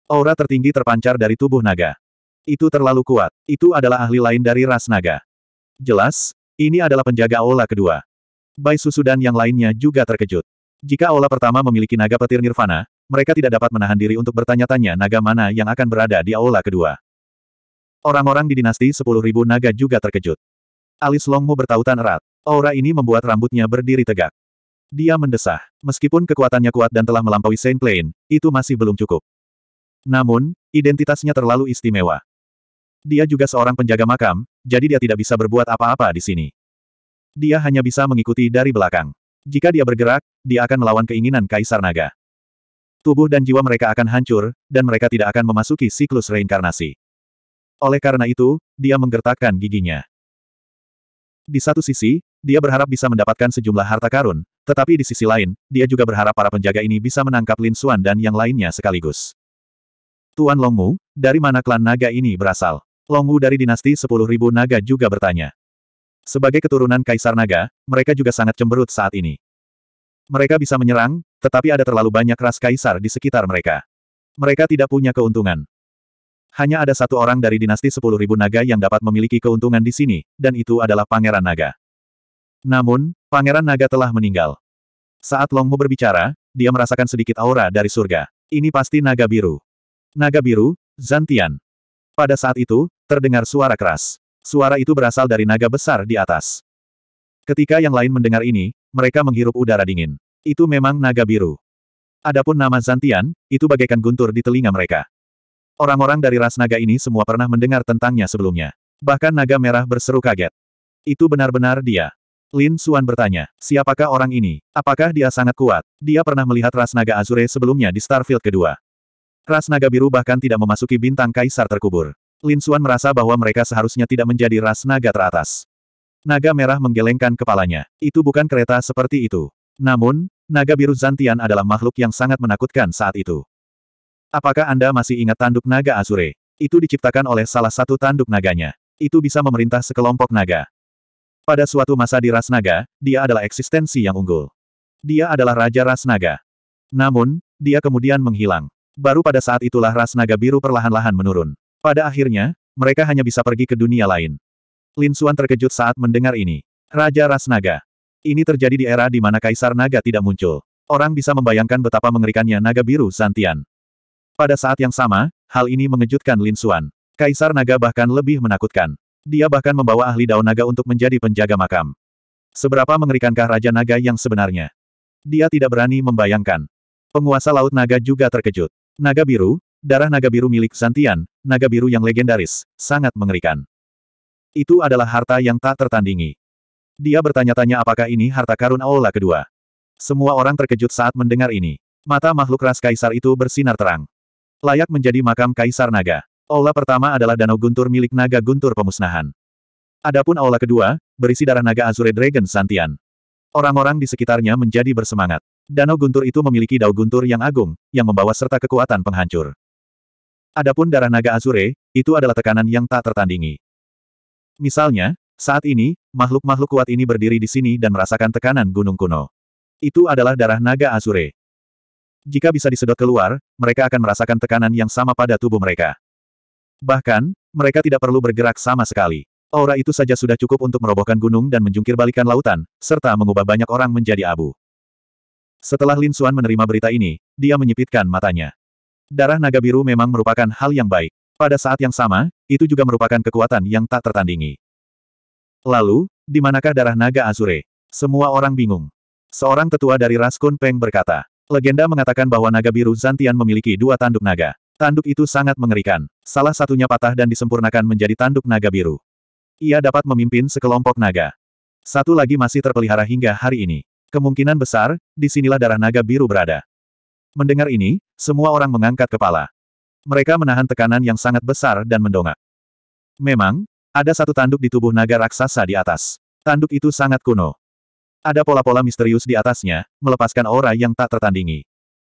Aura tertinggi terpancar dari tubuh naga. Itu terlalu kuat, itu adalah ahli lain dari ras naga. Jelas, ini adalah penjaga aula kedua. Bai Susu dan yang lainnya juga terkejut. Jika aula pertama memiliki naga petir nirvana, mereka tidak dapat menahan diri untuk bertanya-tanya naga mana yang akan berada di aula kedua. Orang-orang di dinasti 10.000 naga juga terkejut. Alis longmu bertautan erat. Aura ini membuat rambutnya berdiri tegak. Dia mendesah. Meskipun kekuatannya kuat dan telah melampaui Saint Plain, itu masih belum cukup. Namun, identitasnya terlalu istimewa. Dia juga seorang penjaga makam, jadi dia tidak bisa berbuat apa-apa di sini. Dia hanya bisa mengikuti dari belakang. Jika dia bergerak, dia akan melawan keinginan Kaisar Naga. Tubuh dan jiwa mereka akan hancur, dan mereka tidak akan memasuki siklus reinkarnasi. Oleh karena itu, dia menggertakkan giginya. Di satu sisi, dia berharap bisa mendapatkan sejumlah harta karun, tetapi di sisi lain, dia juga berharap para penjaga ini bisa menangkap Lin Xuan dan yang lainnya sekaligus. Tuan Longmu, dari mana klan naga ini berasal? Longmu dari dinasti 10.000 naga juga bertanya. Sebagai keturunan Kaisar Naga, mereka juga sangat cemberut saat ini. Mereka bisa menyerang, tetapi ada terlalu banyak ras kaisar di sekitar mereka. Mereka tidak punya keuntungan. Hanya ada satu orang dari dinasti sepuluh ribu naga yang dapat memiliki keuntungan di sini, dan itu adalah Pangeran Naga. Namun, Pangeran Naga telah meninggal. Saat Longmu berbicara, dia merasakan sedikit aura dari surga. Ini pasti Naga Biru. Naga Biru, Zantian. Pada saat itu, terdengar suara keras. Suara itu berasal dari naga besar di atas. Ketika yang lain mendengar ini, mereka menghirup udara dingin. Itu memang naga biru. Adapun nama Zantian, itu bagaikan guntur di telinga mereka. Orang-orang dari ras naga ini semua pernah mendengar tentangnya sebelumnya. Bahkan naga merah berseru kaget. Itu benar-benar dia. Lin Xuan bertanya, siapakah orang ini? Apakah dia sangat kuat? Dia pernah melihat ras naga Azure sebelumnya di Starfield kedua. Ras naga biru bahkan tidak memasuki bintang kaisar terkubur. Lin Xuan merasa bahwa mereka seharusnya tidak menjadi ras naga teratas. Naga merah menggelengkan kepalanya. Itu bukan kereta seperti itu. Namun, naga biru Zantian adalah makhluk yang sangat menakutkan saat itu. Apakah Anda masih ingat tanduk naga Azure? Itu diciptakan oleh salah satu tanduk naganya. Itu bisa memerintah sekelompok naga. Pada suatu masa di ras naga, dia adalah eksistensi yang unggul. Dia adalah raja ras naga. Namun, dia kemudian menghilang. Baru pada saat itulah ras naga biru perlahan-lahan menurun. Pada akhirnya, mereka hanya bisa pergi ke dunia lain. Lin Suan terkejut saat mendengar ini. Raja ras naga. Ini terjadi di era di mana kaisar naga tidak muncul. Orang bisa membayangkan betapa mengerikannya naga biru Santian. Pada saat yang sama, hal ini mengejutkan Lin Suan. Kaisar Naga bahkan lebih menakutkan. Dia bahkan membawa ahli daun naga untuk menjadi penjaga makam. Seberapa mengerikankah Raja Naga yang sebenarnya? Dia tidak berani membayangkan. Penguasa Laut Naga juga terkejut. Naga biru, darah naga biru milik Santian, naga biru yang legendaris, sangat mengerikan. Itu adalah harta yang tak tertandingi. Dia bertanya-tanya apakah ini harta karun Aula kedua. Semua orang terkejut saat mendengar ini. Mata makhluk ras kaisar itu bersinar terang. Layak menjadi makam Kaisar Naga. Aula pertama adalah danau guntur milik naga guntur pemusnahan. Adapun aula kedua, berisi darah naga Azure Dragon Santian. Orang-orang di sekitarnya menjadi bersemangat. Danau guntur itu memiliki dao guntur yang agung, yang membawa serta kekuatan penghancur. Adapun darah naga Azure, itu adalah tekanan yang tak tertandingi. Misalnya, saat ini, makhluk-makhluk kuat ini berdiri di sini dan merasakan tekanan gunung kuno. Itu adalah darah naga Azure. Jika bisa disedot keluar, mereka akan merasakan tekanan yang sama pada tubuh mereka. Bahkan, mereka tidak perlu bergerak sama sekali. Aura itu saja sudah cukup untuk merobohkan gunung dan menjungkir balikan lautan, serta mengubah banyak orang menjadi abu. Setelah Lin Xuan menerima berita ini, dia menyipitkan matanya. Darah naga biru memang merupakan hal yang baik. Pada saat yang sama, itu juga merupakan kekuatan yang tak tertandingi. Lalu, di manakah darah naga Azure? Semua orang bingung. Seorang tetua dari Raskun Peng berkata. Legenda mengatakan bahwa naga biru Zantian memiliki dua tanduk naga. Tanduk itu sangat mengerikan. Salah satunya patah dan disempurnakan menjadi tanduk naga biru. Ia dapat memimpin sekelompok naga. Satu lagi masih terpelihara hingga hari ini. Kemungkinan besar, disinilah darah naga biru berada. Mendengar ini, semua orang mengangkat kepala. Mereka menahan tekanan yang sangat besar dan mendongak. Memang, ada satu tanduk di tubuh naga raksasa di atas. Tanduk itu sangat kuno. Ada pola-pola misterius di atasnya, melepaskan aura yang tak tertandingi.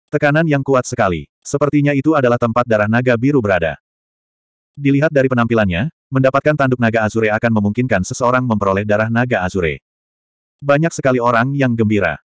Tekanan yang kuat sekali. Sepertinya itu adalah tempat darah naga biru berada. Dilihat dari penampilannya, mendapatkan tanduk naga azure akan memungkinkan seseorang memperoleh darah naga azure. Banyak sekali orang yang gembira.